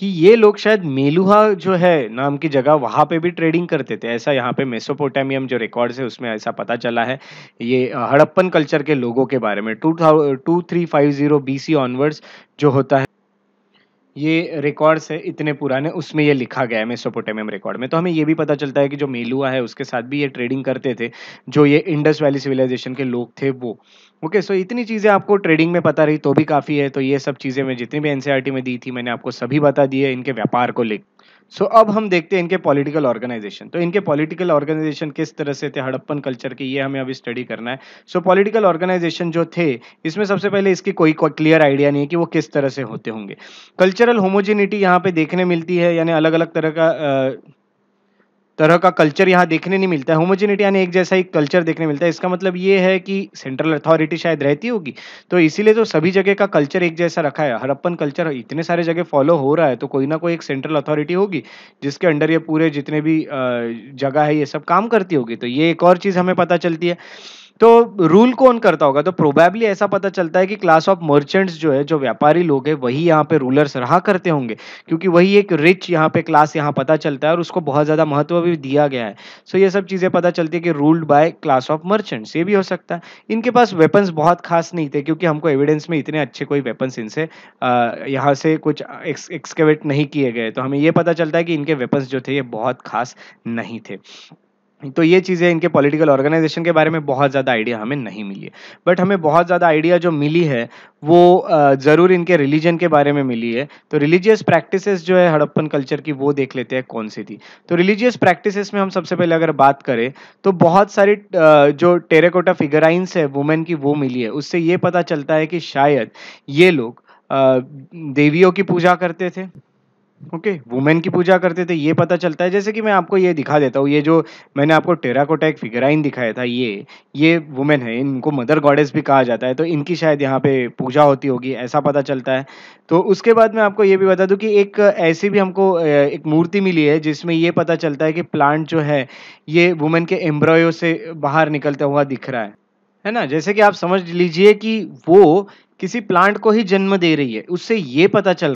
कि ये लोग शायद मेलुहा जो है नाम की जगह वहाँ पे भी ट्रेडिंग करते थे ऐसा यहाँ पे मेसोपोटामियम जो रिकॉर्ड्स है उसमें ऐसा पता चला है ये हड़प्पन कल्चर के लोगों के बारे में two two three five zero B C onwards जो होता है ये रिकॉर्ड्स है इतने पुराने उसमें ये लिखा गया है मेसोपोटामियम रिकॉर्ड में तो हमें ये भी पता चलता है कि जो मेलुआ है उसके साथ भी ये ट्रेडिंग करते थे जो ये इंडस वैली सिविलाइजेशन के लोग थे वो ओके okay, सो so इतनी चीज़ें आपको ट्रेडिंग में पता रही तो भी काफ़ी है तो ये सब चीज़ें मैं जितनी भी एनसीईआरटी e में दी थी मैंने आपको सभी बता दिए इनके व्यापार को लेकर सो so, अब हम देखते हैं इनके पॉलिटिकल ऑर्गेनाइजेशन तो इनके पॉलिटिकल ऑर्गेनाइजेशन किस तरह से थे हड़प्पन कल्चर के ये हमें अभी स्टडी करना है सो पॉलिटिकल ऑर्गेनाइजेशन जो थे इसमें सबसे पहले इसकी कोई क्लियर आइडिया नहीं है कि वो किस तरह से होते होंगे कल्चरल होमोजिनिटी यहाँ पे देखने मिलती है यानी अलग अलग तरह का आ, तरह का कल्चर यहाँ देखने नहीं मिलता है होमोजेनिटी यानी एक जैसा ही कल्चर देखने मिलता है इसका मतलब ये है कि सेंट्रल अथॉरिटी शायद रहती होगी तो इसीलिए तो सभी जगह का कल्चर एक जैसा रखा है हरप्पन कल्चर इतने सारे जगह फॉलो हो रहा है तो कोई ना कोई एक सेंट्रल अथॉरिटी होगी जिसके अंडर ये पूरे जितने भी जगह है ये सब काम करती होगी तो ये एक और चीज़ हमें पता चलती है तो रूल कौन करता होगा तो प्रोबेबली ऐसा पता चलता है कि क्लास ऑफ मर्चेंट्स जो है जो व्यापारी लोग हैं वही यहाँ पे रूलर्स रहा करते होंगे क्योंकि वही एक रिच यहाँ पे क्लास यहाँ पता चलता है और उसको बहुत ज़्यादा महत्व भी दिया गया है सो ये सब चीज़ें पता चलती है कि ruled by class of merchants ये भी हो सकता है इनके पास वेपन्स बहुत खास नहीं थे क्योंकि हमको एविडेंस में इतने अच्छे कोई वेपन्स इनसे यहाँ से कुछ एक्सकेवेट नहीं किए गए तो हमें ये पता चलता है कि इनके वेपन्स जो थे ये बहुत खास नहीं थे तो ये चीज़ें इनके पॉलिटिकल ऑर्गेनाइजेशन के बारे में बहुत ज़्यादा आइडिया हमें नहीं मिली है बट हमें बहुत ज़्यादा आइडिया जो मिली है वो ज़रूर इनके रिलीजन के बारे में मिली है तो रिलीजियस प्रैक्टिसेस जो है हड़प्पन कल्चर की वो देख लेते हैं कौन सी थी तो रिलीजियस प्रैक्टिसेस में हम सबसे पहले अगर बात करें तो बहुत सारी जो टेरेकोटा फिगराइंस है वुमेन की वो मिली है उससे ये पता चलता है कि शायद ये लोग देवियों की पूजा करते थे ओके okay, वुमेन की पूजा करते थे ये पता चलता है जैसे कि मैं आपको ये दिखा देता हूँ ये जो मैंने आपको टेराकोटा एक फिगराइन दिखाया था ये ये वुमेन है इनको मदर गॉडेस भी कहा जाता है तो इनकी शायद यहाँ पे पूजा होती होगी ऐसा पता चलता है तो उसके बाद मैं आपको ये भी बता दूँ कि एक ऐसी भी हमको एक मूर्ति मिली है जिसमें ये पता चलता है कि प्लांट जो है ये वुमेन के एम्ब्रॉयो से बाहर निकलता हुआ दिख रहा है है ना जैसे कि आप समझ लीजिए कि वो किसी प्लांट को ही जन्म दे रही है उससे ये पता चल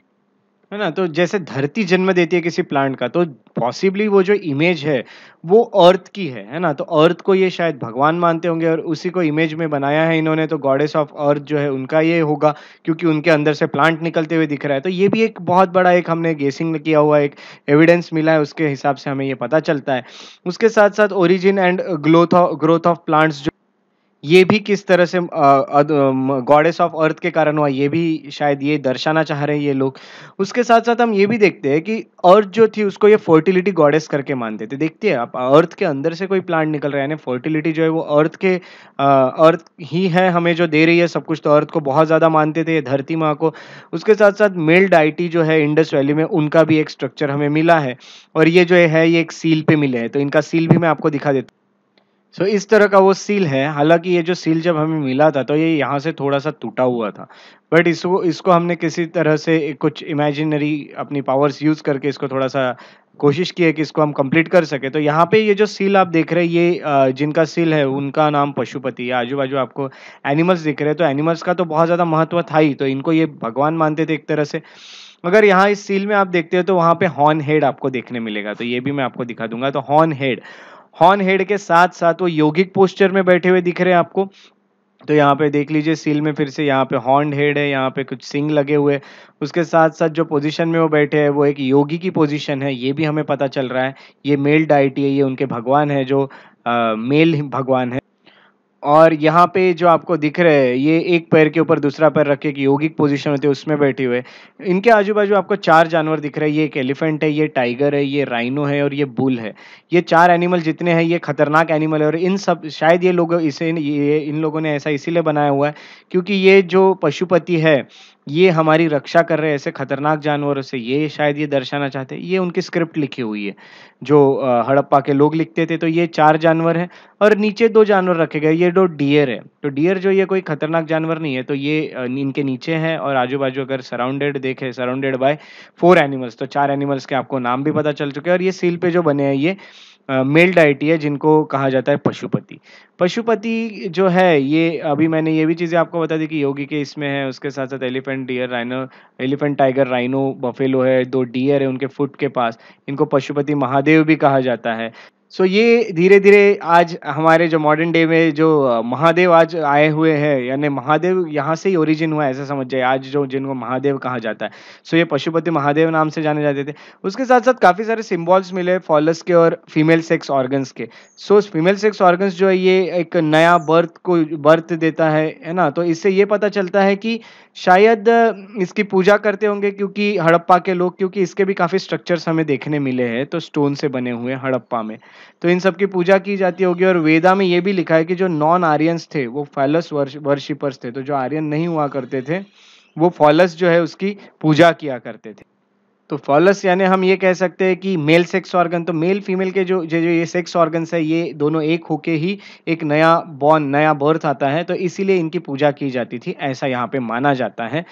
है ना तो जैसे धरती जन्म देती है किसी प्लांट का तो पॉसिबली वो जो इमेज है वो अर्थ की है है ना तो अर्थ को ये शायद भगवान मानते होंगे और उसी को इमेज में बनाया है इन्होंने तो गॉडेस ऑफ अर्थ जो है उनका ये होगा क्योंकि उनके अंदर से प्लांट निकलते हुए दिख रहा है तो ये भी एक बहुत बड़ा एक हमने गेसिंग किया हुआ एक एविडेंस मिला है उसके हिसाब से हमें ये पता चलता है उसके साथ साथ ओरिजिन एंड ग्लोथ ग्रोथ ऑफ प्लांट्स ये भी किस तरह से गॉडेस ऑफ अर्थ के कारण हुआ ये भी शायद ये दर्शाना चाह रहे हैं ये लोग उसके साथ साथ हम ये भी देखते हैं कि अर्थ जो थी उसको ये फर्टिलिटी गॉडेस करके मानते थे देखते हैं आप अर्थ के अंदर से कोई प्लांट निकल रहा है यानी फर्टिलिटी जो है वो अर्थ के अर्थ ही है हमें जो दे रही है सब कुछ तो अर्थ को बहुत ज़्यादा मानते थे धरती माँ को उसके साथ साथ मेल डाइटी जो है इंडस वैली में उनका भी एक स्ट्रक्चर हमें मिला है और ये जो है ये एक सील पे मिले हैं तो इनका सील भी मैं आपको दिखा देता हूँ सो so, इस तरह का वो सील है हालांकि ये जो सील जब हमें मिला था तो ये यहाँ से थोड़ा सा टूटा हुआ था बट इसको इसको हमने किसी तरह से कुछ इमेजिनरी अपनी पावर्स यूज़ करके इसको थोड़ा सा कोशिश की है कि इसको हम कंप्लीट कर सके तो यहाँ पे ये जो सील आप देख रहे हैं ये जिनका सील है उनका नाम पशुपति है आजू बाजू आपको एनिमल्स दिख रहे हैं तो एनिमल्स का तो बहुत ज़्यादा महत्व था ही तो इनको ये भगवान मानते थे एक तरह से अगर यहाँ इस सील में आप देखते हो तो वहाँ पे हॉर्न हेड आपको देखने मिलेगा तो ये भी मैं आपको दिखा दूंगा तो हॉर्न हेड हॉर्न हेड के साथ साथ वो योगिक पोस्चर में बैठे हुए दिख रहे हैं आपको तो यहाँ पे देख लीजिए सील में फिर से यहाँ पे हॉर्न हेड है यहाँ पे कुछ सिंग लगे हुए उसके साथ साथ जो पोजीशन में वो बैठे हैं वो एक योगी की पोजीशन है ये भी हमें पता चल रहा है ये मेल डाइटी है ये उनके भगवान है जो आ, मेल भगवान है और यहाँ पे जो आपको दिख रहे हैं ये एक पैर के ऊपर दूसरा पैर रखे एक योगिक पोजिशन होती है उसमें बैठे हुए इनके आजू बाजू आपको चार जानवर दिख रहे हैं ये एक एलिफेंट है ये टाइगर है ये राइनो है और ये बुल है ये चार एनिमल जितने हैं ये खतरनाक एनिमल है और इन सब शायद ये लोग इसे ये इन लोगों ने ऐसा इसीलिए बनाया हुआ है क्योंकि ये जो पशुपति है ये हमारी रक्षा कर रहे ऐसे खतरनाक जानवरों से ये शायद ये दर्शाना चाहते हैं ये उनकी स्क्रिप्ट लिखी हुई है जो हड़प्पा के लोग लिखते थे तो ये चार जानवर हैं और नीचे दो जानवर रखे गए ये दो डियर है तो डियर जो ये कोई खतरनाक जानवर नहीं है तो ये इनके नीचे हैं और आजू बाजू अगर सराउंडेड देखे सराउंडेड बाय फोर एनिमल्स तो चार एनिमल्स के आपको नाम भी पता चल चुके हैं और ये सील पे जो बने हैं ये मेल डाइटी है जिनको कहा जाता है पशुपति पशुपति जो है ये अभी मैंने ये भी चीज़ें आपको बता दी कि योगी के इसमें है उसके साथ साथ elephant deer rhino elephant tiger rhino buffalo है दो डियर है उनके फुट के पास इनको पशुपति महादेव भी कहा जाता है सो so, ये धीरे धीरे आज हमारे जो मॉडर्न डे में जो महादेव आज आए हुए हैं यानी महादेव यहाँ से ही ओरिजिन हुआ ऐसा समझ जाए आज जो जिनको महादेव कहा जाता है सो so, ये पशुपति महादेव नाम से जाने जाते थे उसके साथ साथ काफ़ी सारे सिम्बॉल्स मिले फॉलस के और फीमेल सेक्स ऑर्गन्स के so so, female sex organs जो है ये एक नया बर्थ को बर्थ देता है है ना तो इससे ये पता चलता है कि शायद इसकी पूजा करते होंगे क्योंकि हड़प्पा के लोग क्योंकि इसके भी काफ़ी स्ट्रक्चर्स हमें देखने मिले हैं तो स्टोन से बने हुए हड़प्पा में तो इन सब की पूजा की जाती होगी और वेदा में ये भी लिखा है कि जो नॉन आर्यंस थे वो फैलस वर्शिपर्स थे तो जो आर्यन नहीं हुआ करते थे वो फॉलस जो है उसकी पूजा किया करते थे तो फॉलस यानी हम ये कह सकते हैं कि मेल सेक्स ऑर्गन तो मेल फीमेल के जो जो ये सेक्स ऑर्गन्स है ये दोनों एक होके ही एक नया बॉर्न नया बर्थ आता है तो इसीलिए इनकी पूजा की जाती थी ऐसा यहाँ पे माना जाता है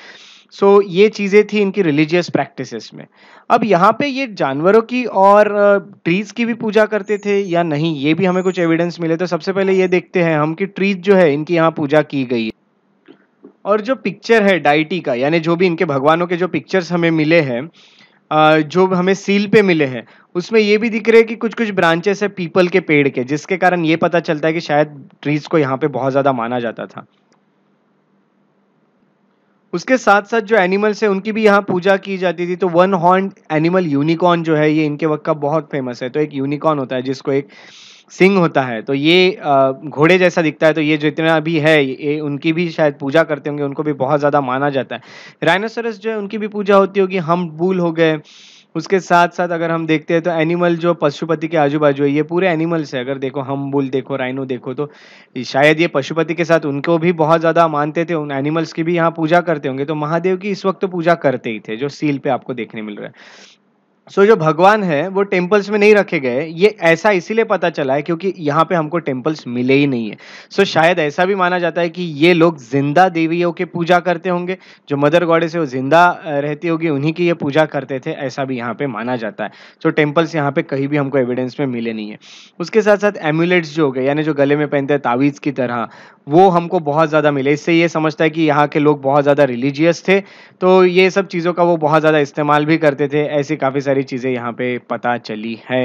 सो so, ये चीज़ें थी इनकी रिलीजियस प्रैक्टिसेस में अब यहाँ पे ये जानवरों की और ट्रीज़ की भी पूजा करते थे या नहीं ये भी हमें कुछ एविडेंस मिले तो सबसे पहले ये देखते हैं हम कि ट्रीज जो है इनकी यहाँ पूजा की गई है और जो पिक्चर है डाइटी का यानी जो भी इनके भगवानों के जो पिक्चर्स हमें मिले हैं जो हमें सील पे मिले हैं उसमें ये भी दिख रहे हैं कि कुछ कुछ ब्रांचेस है पीपल के पेड़ के जिसके कारण ये पता चलता है कि शायद ट्रीज़ को यहाँ पे बहुत ज़्यादा माना जाता था उसके साथ साथ जो एनिमल्स है उनकी भी यहाँ पूजा की जाती थी तो वन हॉर्न एनिमल यूनिकॉर्न जो है ये इनके वक्त का बहुत फेमस है तो एक यूनिकॉर्न होता है जिसको एक सिंह होता है तो ये घोड़े जैसा दिखता है तो ये जितना भी है ये उनकी भी शायद पूजा करते होंगे उनको भी बहुत ज़्यादा माना जाता है राइनोसरस जो है उनकी भी पूजा होती होगी हम बूल हो गए उसके साथ साथ अगर हम देखते हैं तो एनिमल जो पशुपति के आजू बाजू है ये पूरे एनिमल्स है अगर देखो हम बुल देखो राइनो देखो तो शायद ये पशुपति के साथ उनको भी बहुत ज़्यादा मानते थे उन एनिमल्स की भी यहाँ पूजा करते होंगे तो महादेव की इस वक्त तो पूजा करते ही थे जो सील पे आपको देखने मिल रहा है सो so, जो भगवान है वो टेम्पल्स में नहीं रखे गए ये ऐसा इसीलिए पता चला है क्योंकि यहाँ पे हमको टेम्पल्स मिले ही नहीं है सो so, शायद ऐसा भी माना जाता है कि ये लोग जिंदा देवियों के पूजा करते होंगे जो मदर गॉडेस है वो जिंदा रहती होगी उन्हीं की ये पूजा करते थे ऐसा भी यहाँ पे माना जाता है सो so, टेम्पल्स यहाँ पे कहीं भी हमको एविडेंस में मिले नहीं है उसके साथ साथ एम्यूलेट्स जो हो गए यानी जो गले में पहनते हैं तावीज़ की तरह वो हमको बहुत ज़्यादा मिले इससे ये समझता है कि यहाँ के लोग बहुत ज़्यादा रिलीजियस थे तो ये सब चीज़ों का वो बहुत ज़्यादा इस्तेमाल भी करते थे ऐसी काफ़ी सारी चीज़ें यहाँ पे पता चली है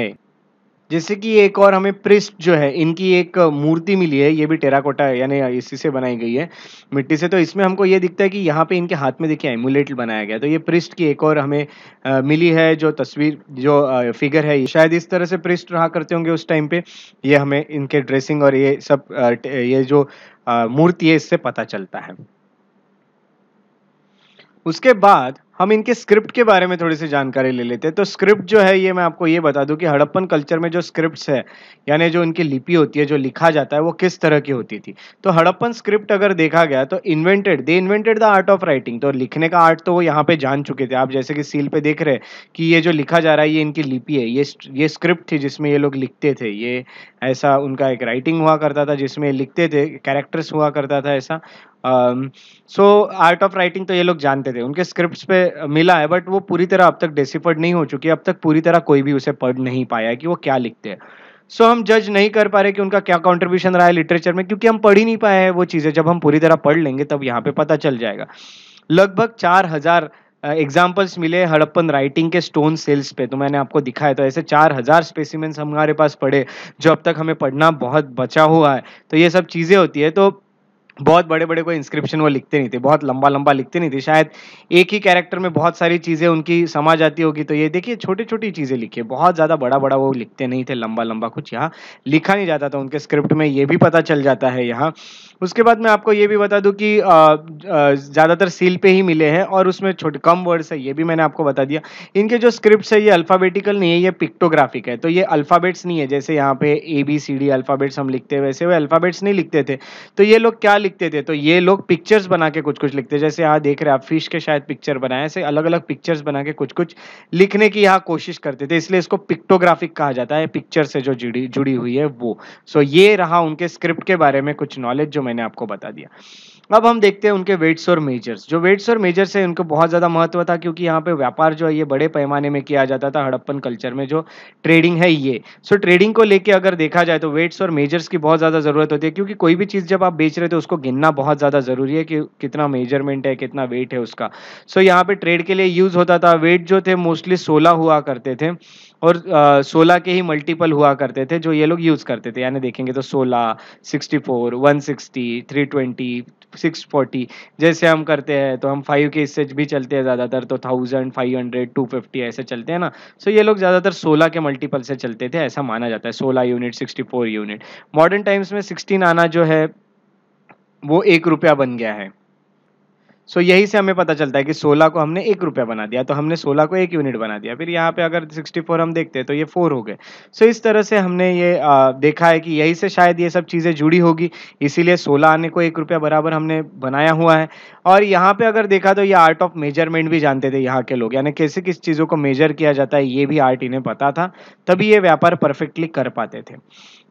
जैसे कि एक और हमें पृष्ठ जो है इनकी एक मूर्ति मिली है ये भी टेराकोटा है यानी इसी से बनाई गई है मिट्टी से तो इसमें हमको ये दिखता है कि यहाँ पे इनके हाथ में देखिए एमुलेट बनाया गया तो ये पृष्ठ की एक और हमें आ, मिली है जो तस्वीर जो आ, फिगर है शायद इस तरह से पृष्ठ रहा करते होंगे उस टाइम पे ये हमें इनके ड्रेसिंग और ये सब आ, ये जो मूर्ति है इससे पता चलता है उसके बाद हम इनके स्क्रिप्ट के बारे में थोड़ी सी जानकारी ले लेते हैं तो स्क्रिप्ट जो है ये मैं आपको ये बता दूं कि हड़प्पन कल्चर में जो स्क्रिप्ट्स है यानी जो इनकी लिपि होती है जो लिखा जाता है वो किस तरह की होती थी तो हड़प्पन स्क्रिप्ट अगर देखा गया तो invented they invented the art of writing तो लिखने का आर्ट तो वो यहाँ पे जान चुके थे आप जैसे कि सील पे देख रहे हैं कि ये जो लिखा जा रहा है ये इनकी लिपि है ये ये स्क्रिप्ट थी जिसमें ये लोग लिखते थे ये ऐसा उनका एक राइटिंग हुआ करता था जिसमें लिखते थे कैरेक्टर्स हुआ करता था ऐसा सो आर्ट ऑफ राइटिंग तो ये लोग जानते थे उनके स्क्रिप्ट्स पे uh, मिला है बट वो पूरी तरह अब तक डेसिफर्ड नहीं हो चुकी अब तक पूरी तरह कोई भी उसे पढ़ नहीं पाया है कि वो क्या लिखते हैं सो so, हम जज नहीं कर पा रहे कि उनका क्या कॉन्ट्रीब्यूशन रहा है लिटरेचर में क्योंकि हम पढ़ ही नहीं पाए हैं वो चीज़ें जब हम पूरी तरह पढ़ लेंगे तब यहाँ पे पता चल जाएगा लगभग चार हज़ार एग्जाम्पल्स uh, मिले हड़प्पन राइटिंग के स्टोन सेल्स पे तो मैंने आपको दिखाया तो ऐसे चार हज़ार स्पेसिमेंट्स हमारे पास पड़े जो अब तक हमें पढ़ना बहुत बचा हुआ है तो ये सब चीज़ें होती है तो बहुत बड़े बड़े कोई इंस्क्रिप्शन वो लिखते नहीं थे बहुत लंबा लंबा लिखते नहीं थे शायद एक ही कैरेक्टर में बहुत सारी चीज़ें उनकी समा जाती होगी तो ये देखिए छोटी छोटी चीज़ें लिखी बहुत ज़्यादा बड़ा बड़ा वो लिखते नहीं थे लंबा लंबा कुछ यहाँ लिखा नहीं जाता था उनके स्क्रिप्ट में ये भी पता चल जाता है यहाँ उसके बाद मैं आपको ये भी बता दूँ कि ज़्यादातर सील पे ही मिले हैं और उसमें छोटे कम वर्ड्स है ये भी मैंने आपको बता दिया इनके जो स्क्रिप्ट है ये अल्फ़ाबेटिकल नहीं है ये पिक्टोग्राफिक है तो ये अल्फ़ाबेट्स नहीं है जैसे यहाँ पे A B C D alphabets हम लिखते हैं वैसे वे अल्फ़ाबेट्स नहीं लिखते थे तो ये लोग क्या लिखते थे तो ये लोग पिक्चर्स बना के कुछ कुछ लिखते जैसे यहाँ देख रहे आप फिश के शायद पिक्चर बनाए ऐसे अलग अलग पिक्चर्स बना के कुछ कुछ लिखने की यहाँ कोशिश करते थे इसलिए इसको पिक्टोग्राफिक कहा जाता है पिक्चर से जो जुड़ी जुड़ी हुई है वो सो so, ये रहा उनके स्क्रिप्ट के बारे में कुछ नॉलेज जो मैंने आपको बता दिया अब हम देखते हैं उनके वेट्स और मेजर्स जो वेट्स और मेजर्स है उनको बहुत ज़्यादा महत्व था क्योंकि यहाँ पे व्यापार जो है ये बड़े पैमाने में किया जाता था हड़प्पन कल्चर में जो ट्रेडिंग है ये सो ट्रेडिंग को लेके अगर देखा जाए तो वेट्स और मेजर्स की बहुत ज़्यादा ज़रूरत होती है क्योंकि कोई भी चीज़ जब आप बेच रहे थे तो उसको गिनना बहुत ज़्यादा ज़रूरी है कि कितना मेजरमेंट है कितना वेट है उसका सो यहाँ पे ट्रेड के लिए यूज़ होता था वेट जो थे मोस्टली सोलह हुआ करते थे और सोलह के ही मल्टीपल हुआ करते थे जो ये लोग यूज़ करते थे यानी देखेंगे तो सोलह sixty four one sixty three twenty six forty जैसे हम करते हैं तो हम फाइव के इससे भी चलते हैं ज़्यादातर तो thousand five hundred two fifty ऐसे चलते हैं ना सो so ये लोग ज़्यादातर सोलह के मल्टीपल से चलते थे ऐसा माना जाता है सोलह unit sixty four unit modern times में सिक्सटीन आना जो है वो एक रुपया बन गया है सो so, यही से हमें पता चलता है कि 16 को हमने एक रुपया बना दिया तो हमने 16 को एक यूनिट बना दिया फिर यहाँ पे अगर 64 हम देखते हैं तो ये फोर हो गए सो so, इस तरह से हमने ये आ, देखा है कि यही से शायद ये सब चीज़ें जुड़ी होगी इसीलिए 16 आने को एक रुपया बराबर हमने बनाया हुआ है और यहाँ पे अगर देखा तो ये आर्ट ऑफ मेजरमेंट भी जानते थे यहाँ के लोग यानी कैसे किस चीज़ों को मेजर किया जाता है ये भी आर्ट इन्हें पता था तभी ये व्यापार परफेक्टली कर पाते थे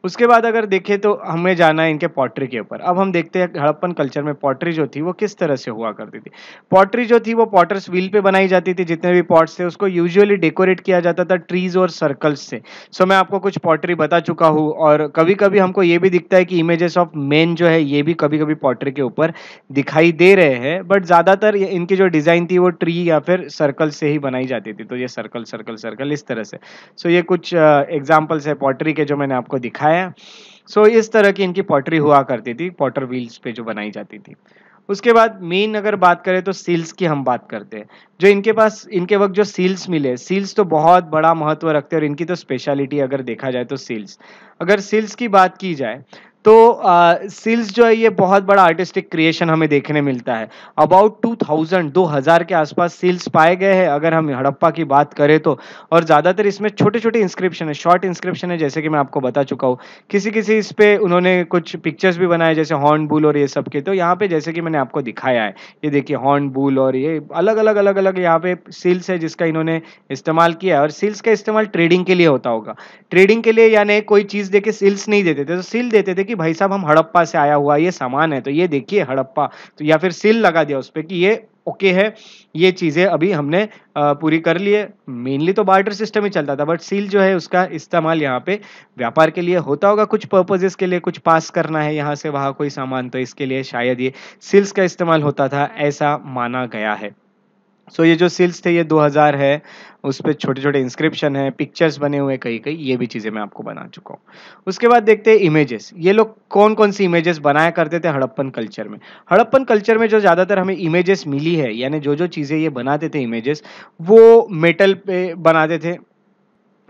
उसके बाद अगर देखें तो हमें जाना है इनके पॉटरी के ऊपर अब हम देखते हैं हड़प्पन कल्चर में पॉटरी जो थी वो किस तरह से हुआ करती थी पॉटरी जो थी वो पॉटर्स व्हील पे बनाई जाती थी जितने भी पॉट्स थे उसको यूजुअली डेकोरेट किया जाता था ट्रीज और सर्कल्स से सो मैं आपको कुछ पॉटरी बता चुका हूँ और कभी कभी हमको ये भी दिखता है कि इमेजेस ऑफ मेन जो है ये भी कभी कभी पॉटरी के ऊपर दिखाई दे रहे हैं बट ज़्यादातर इनकी जो डिज़ाइन थी वो ट्री या फिर सर्कल से ही बनाई जाती थी तो ये सर्कल सर्कल सर्कल इस तरह से सो ये कुछ एग्जाम्पल्स है पॉटरी के जो मैंने आपको दिखाया दिखाया सो so, इस तरह की इनकी पॉटरी हुआ करती थी पॉटर व्हील्स पे जो बनाई जाती थी उसके बाद मेन अगर बात करें तो सील्स की हम बात करते हैं जो इनके पास इनके वक्त जो सील्स मिले सील्स तो बहुत बड़ा महत्व रखते हैं और इनकी तो स्पेशलिटी अगर देखा जाए तो सील्स अगर सील्स की बात की जाए तो सिल्स जो है ये बहुत बड़ा आर्टिस्टिक क्रिएशन हमें देखने मिलता है अबाउट टू थाउजेंड दो हज़ार के आसपास सिल्स पाए गए हैं अगर हम हड़प्पा की बात करें तो और ज़्यादातर इसमें छोटे छोटे इंस्क्रिप्शन है शॉर्ट इंस्क्रिप्शन है जैसे कि मैं आपको बता चुका हूँ किसी किसी इस पर उन्होंने कुछ पिक्चर्स भी बनाए जैसे हॉर्न बुल और ये सब के तो यहाँ पे जैसे कि मैंने आपको दिखाया है ये देखिए हॉर्न बुल और ये अलग अलग अलग अलग यहाँ पे सिल्स है जिसका इन्होंने इस्तेमाल किया है और सिल्स का इस्तेमाल ट्रेडिंग के लिए होता होगा ट्रेडिंग के लिए यानी कोई चीज़ देके सिल्स नहीं देते थे तो सिल देते थे कि भाई साहब हम हड़प्पा से आया हुआ ये सामान है तो ये देखिए हड़प्पा तो या फिर सिल लगा दिया उस पर कि ये ओके है ये चीज़ें अभी हमने पूरी कर ली है मेनली तो बार्टर सिस्टम ही चलता था बट सील जो है उसका इस्तेमाल यहाँ पे व्यापार के लिए होता होगा कुछ पर्पजेस के लिए कुछ पास करना है यहाँ से वहाँ कोई सामान तो इसके लिए शायद ये सील्स का इस्तेमाल होता था ऐसा माना गया है सो ये जो सिल्स थे ये 2000 है उस पर छोटे छोटे इंस्क्रिप्शन है पिक्चर्स बने हुए कई कई ये भी चीज़ें मैं आपको बना चुका हूँ उसके बाद देखते हैं इमेजेस ये लोग कौन कौन सी इमेजेस बनाया करते थे हड़प्पन कल्चर में हड़प्पन कल्चर में जो ज़्यादातर हमें इमेजेस मिली है यानी जो जो चीज़ें ये बनाते थे इमेजेस वो मेटल पे बनाते थे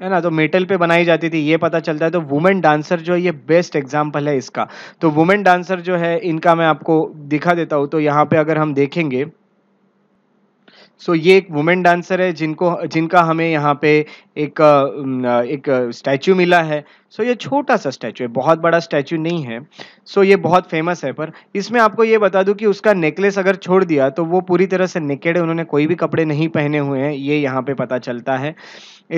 है ना तो मेटल पे बनाई जाती थी ये पता चलता है तो वुमेन डांसर जो है ये बेस्ट एग्जाम्पल है इसका तो वुमेन डांसर जो है इनका मैं आपको दिखा देता हूँ तो यहाँ पे अगर हम देखेंगे सो so, ये एक वुमेन डांसर है जिनको जिनका हमें यहाँ पे एक एक स्टैचू मिला है सो so, ये छोटा सा स्टैचू है बहुत बड़ा स्टैचू नहीं है सो so, ये बहुत फेमस है पर इसमें आपको ये बता दूं कि उसका नेकलेस अगर छोड़ दिया तो वो पूरी तरह से नेकेड है उन्होंने कोई भी कपड़े नहीं पहने हुए हैं ये यहाँ पे पता चलता है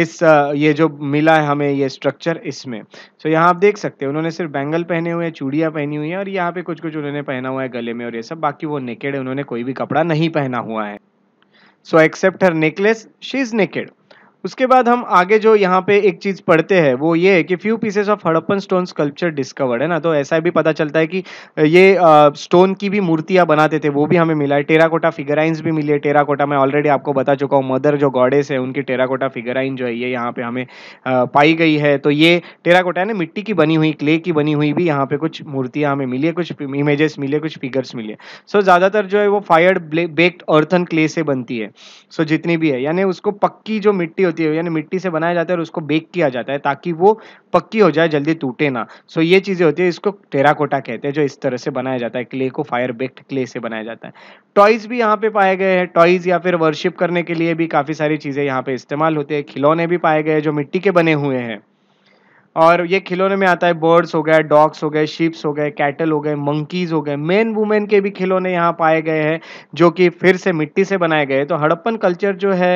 इस ये जो मिला है हमें ये स्ट्रक्चर इसमें सो so, यहाँ आप देख सकते हैं उन्होंने सिर्फ बैंगल पहने हुए हैं चूड़ियाँ पहनी हुई हैं और यहाँ पे कुछ कुछ उन्होंने पहना हुआ है गले में और ये सब बाकी वो नेकेड है उन्होंने कोई भी कपड़ा नहीं पहना हुआ है So I accept her necklace. she is naked. उसके बाद हम आगे जो यहाँ पे एक चीज पढ़ते हैं वो ये है कि few pieces of Harappan stone sculpture discovered है ना तो ऐसा भी पता चलता है कि ये स्टोन की भी मूर्तियां बनाते थे वो भी हमें मिला है टेराकोटा फिगराइंस भी मिली है टेराकोटा मैं ऑलरेडी आपको बता चुका हूँ मदर जो गॉडेस है उनकी टेराकोटा फिगराइन जो है ये यहाँ पे हमें आ, पाई गई है तो ये टेराकोटा है ना मिट्टी की बनी हुई क्ले की बनी हुई भी यहाँ पे कुछ मूर्तियां हमें मिली है कुछ इमेजेस मिले कुछ फिगर्स मिले सो ज़्यादातर जो है वो फायर्ड बेक्ड अर्थन क्ले से बनती है सो जितनी भी है यानी उसको पक्की जो मिट्टी होती है यानी मिट्टी से बनाया जाता है और उसको बेक किया जाता है ताकि वो पक्की हो जाए जल्दी टूटे ना सो ये चीज़ें होती है इसको टेराकोटा कहते हैं जो इस तरह से बनाया जाता है क्ले को फायर बेक्ड क्ले से बनाया जाता है टॉयज़ भी यहाँ पे पाए गए हैं टॉयज़ या फिर वर्शिप करने के लिए भी काफ़ी सारी चीज़ें यहाँ पे इस्तेमाल होते हैं खिलौने भी पाए गए हैं जो मिट्टी के बने हुए हैं और ये खिलौने में आता है बर्ड्स हो गए डॉग्स हो गए शिप्स हो गए कैटल हो गए मंकीज हो गए मेन वुमेन के भी खिलौने यहाँ पाए गए हैं जो कि फिर से मिट्टी से बनाए गए तो हड़प्पन कल्चर जो है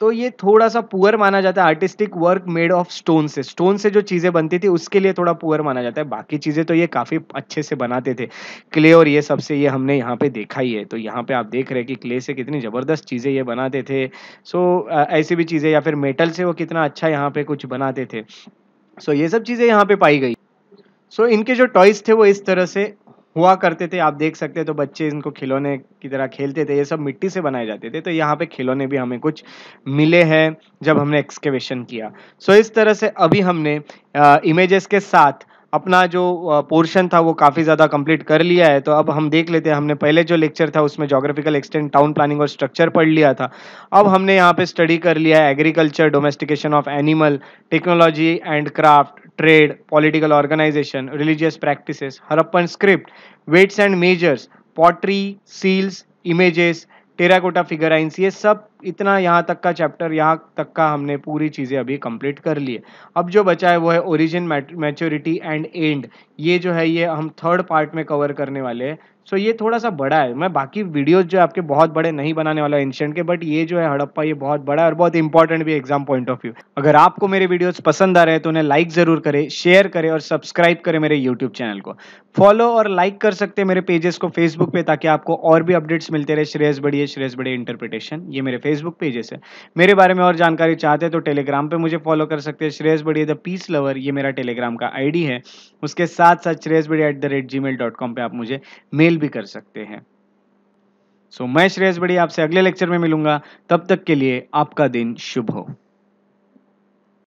तो ये थोड़ा सा पुअर माना जाता है artistic work made of stone से स्टोन से जो चीज़ें बनती थी उसके लिए थोड़ा पुअर माना जाता है बाकी चीज़ें तो ये काफ़ी अच्छे से बनाते थे क्ले और ये सबसे ये हमने यहाँ पे देखा ही है तो यहाँ पे आप देख रहे हैं कि क्ले से कितनी ज़बरदस्त चीज़ें ये बनाते थे सो ऐसी भी चीज़ें या फिर मेटल से वो कितना अच्छा यहाँ पे कुछ बनाते थे सो ये सब चीज़ें यहाँ पे पाई गई सो इनके जो टॉयज़ थे वो इस तरह से हुआ करते थे आप देख सकते तो बच्चे इनको खिलौने की तरह खेलते थे ये सब मिट्टी से बनाए जाते थे तो यहाँ पे खिलौने भी हमें कुछ मिले हैं जब हमने एक्सकेवेशन किया सो इस तरह से अभी हमने इमेजेस के साथ अपना जो पोर्शन था वो काफ़ी ज़्यादा कंप्लीट कर लिया है तो अब हम देख लेते हैं हमने पहले जो लेक्चर था उसमें जोग्राफिकल एक्सटेंट टाउन प्लानिंग और स्ट्रक्चर पढ़ लिया था अब हमने यहाँ पे स्टडी कर लिया है agriculture domestication of animal technology and craft trade political organisation religious practice Harappan script weights and measures pottery seals images terracotta figurines ये सब इतना यहाँ तक का चैप्टर यहाँ तक का हमने पूरी चीज़ें अभी कंप्लीट कर लिए अब जो बचा है वो है ओरिजिन मैच्योरिटी एंड एंड ये जो है ये हम थर्ड पार्ट में कवर करने वाले हैं सो so, ये थोड़ा सा बड़ा है मैं बाकी वीडियोज जो आपके बहुत बड़े नहीं बनाने वाला एंशियंट के बट ये जो है हड़प्पा ये बहुत बड़ा है और बहुत इंपॉर्टेंट भी एग्जाम पॉइंट ऑफ व्यू अगर आपको मेरे वीडियोज पसंद आ रहे हैं तो उन्हें लाइक जरूर करें शेयर करें और सब्सक्राइब करें मेरे यूट्यूब चैनल को फॉलो और लाइक कर सकते हैं मेरे पेजेस को फेसबुक पे ताकि आपको और भी अपडेट्स मिलते रहे श्रेयस बढ़िया श्रेयस बढ़िया इंटरप्रिटेशन ये मेरे फेसबुक पेजेस है मेरे बारे में और जानकारी चाहते हैं तो टेलीग्राम पे मुझे फॉलो कर सकते हैं श्रेयस बढ़िया द पीस लवर ये मेरा टेलीग्राम का आईडी है उसके साथ साथ Shreyas Badhiya at the rate gmail dot com पर आप मुझे मेल फेल भी कर सकते हैं सो so, मैं श्रेयस बड़ी आपसे अगले लेक्चर में मिलूंगा तब तक के लिए आपका दिन शुभ हो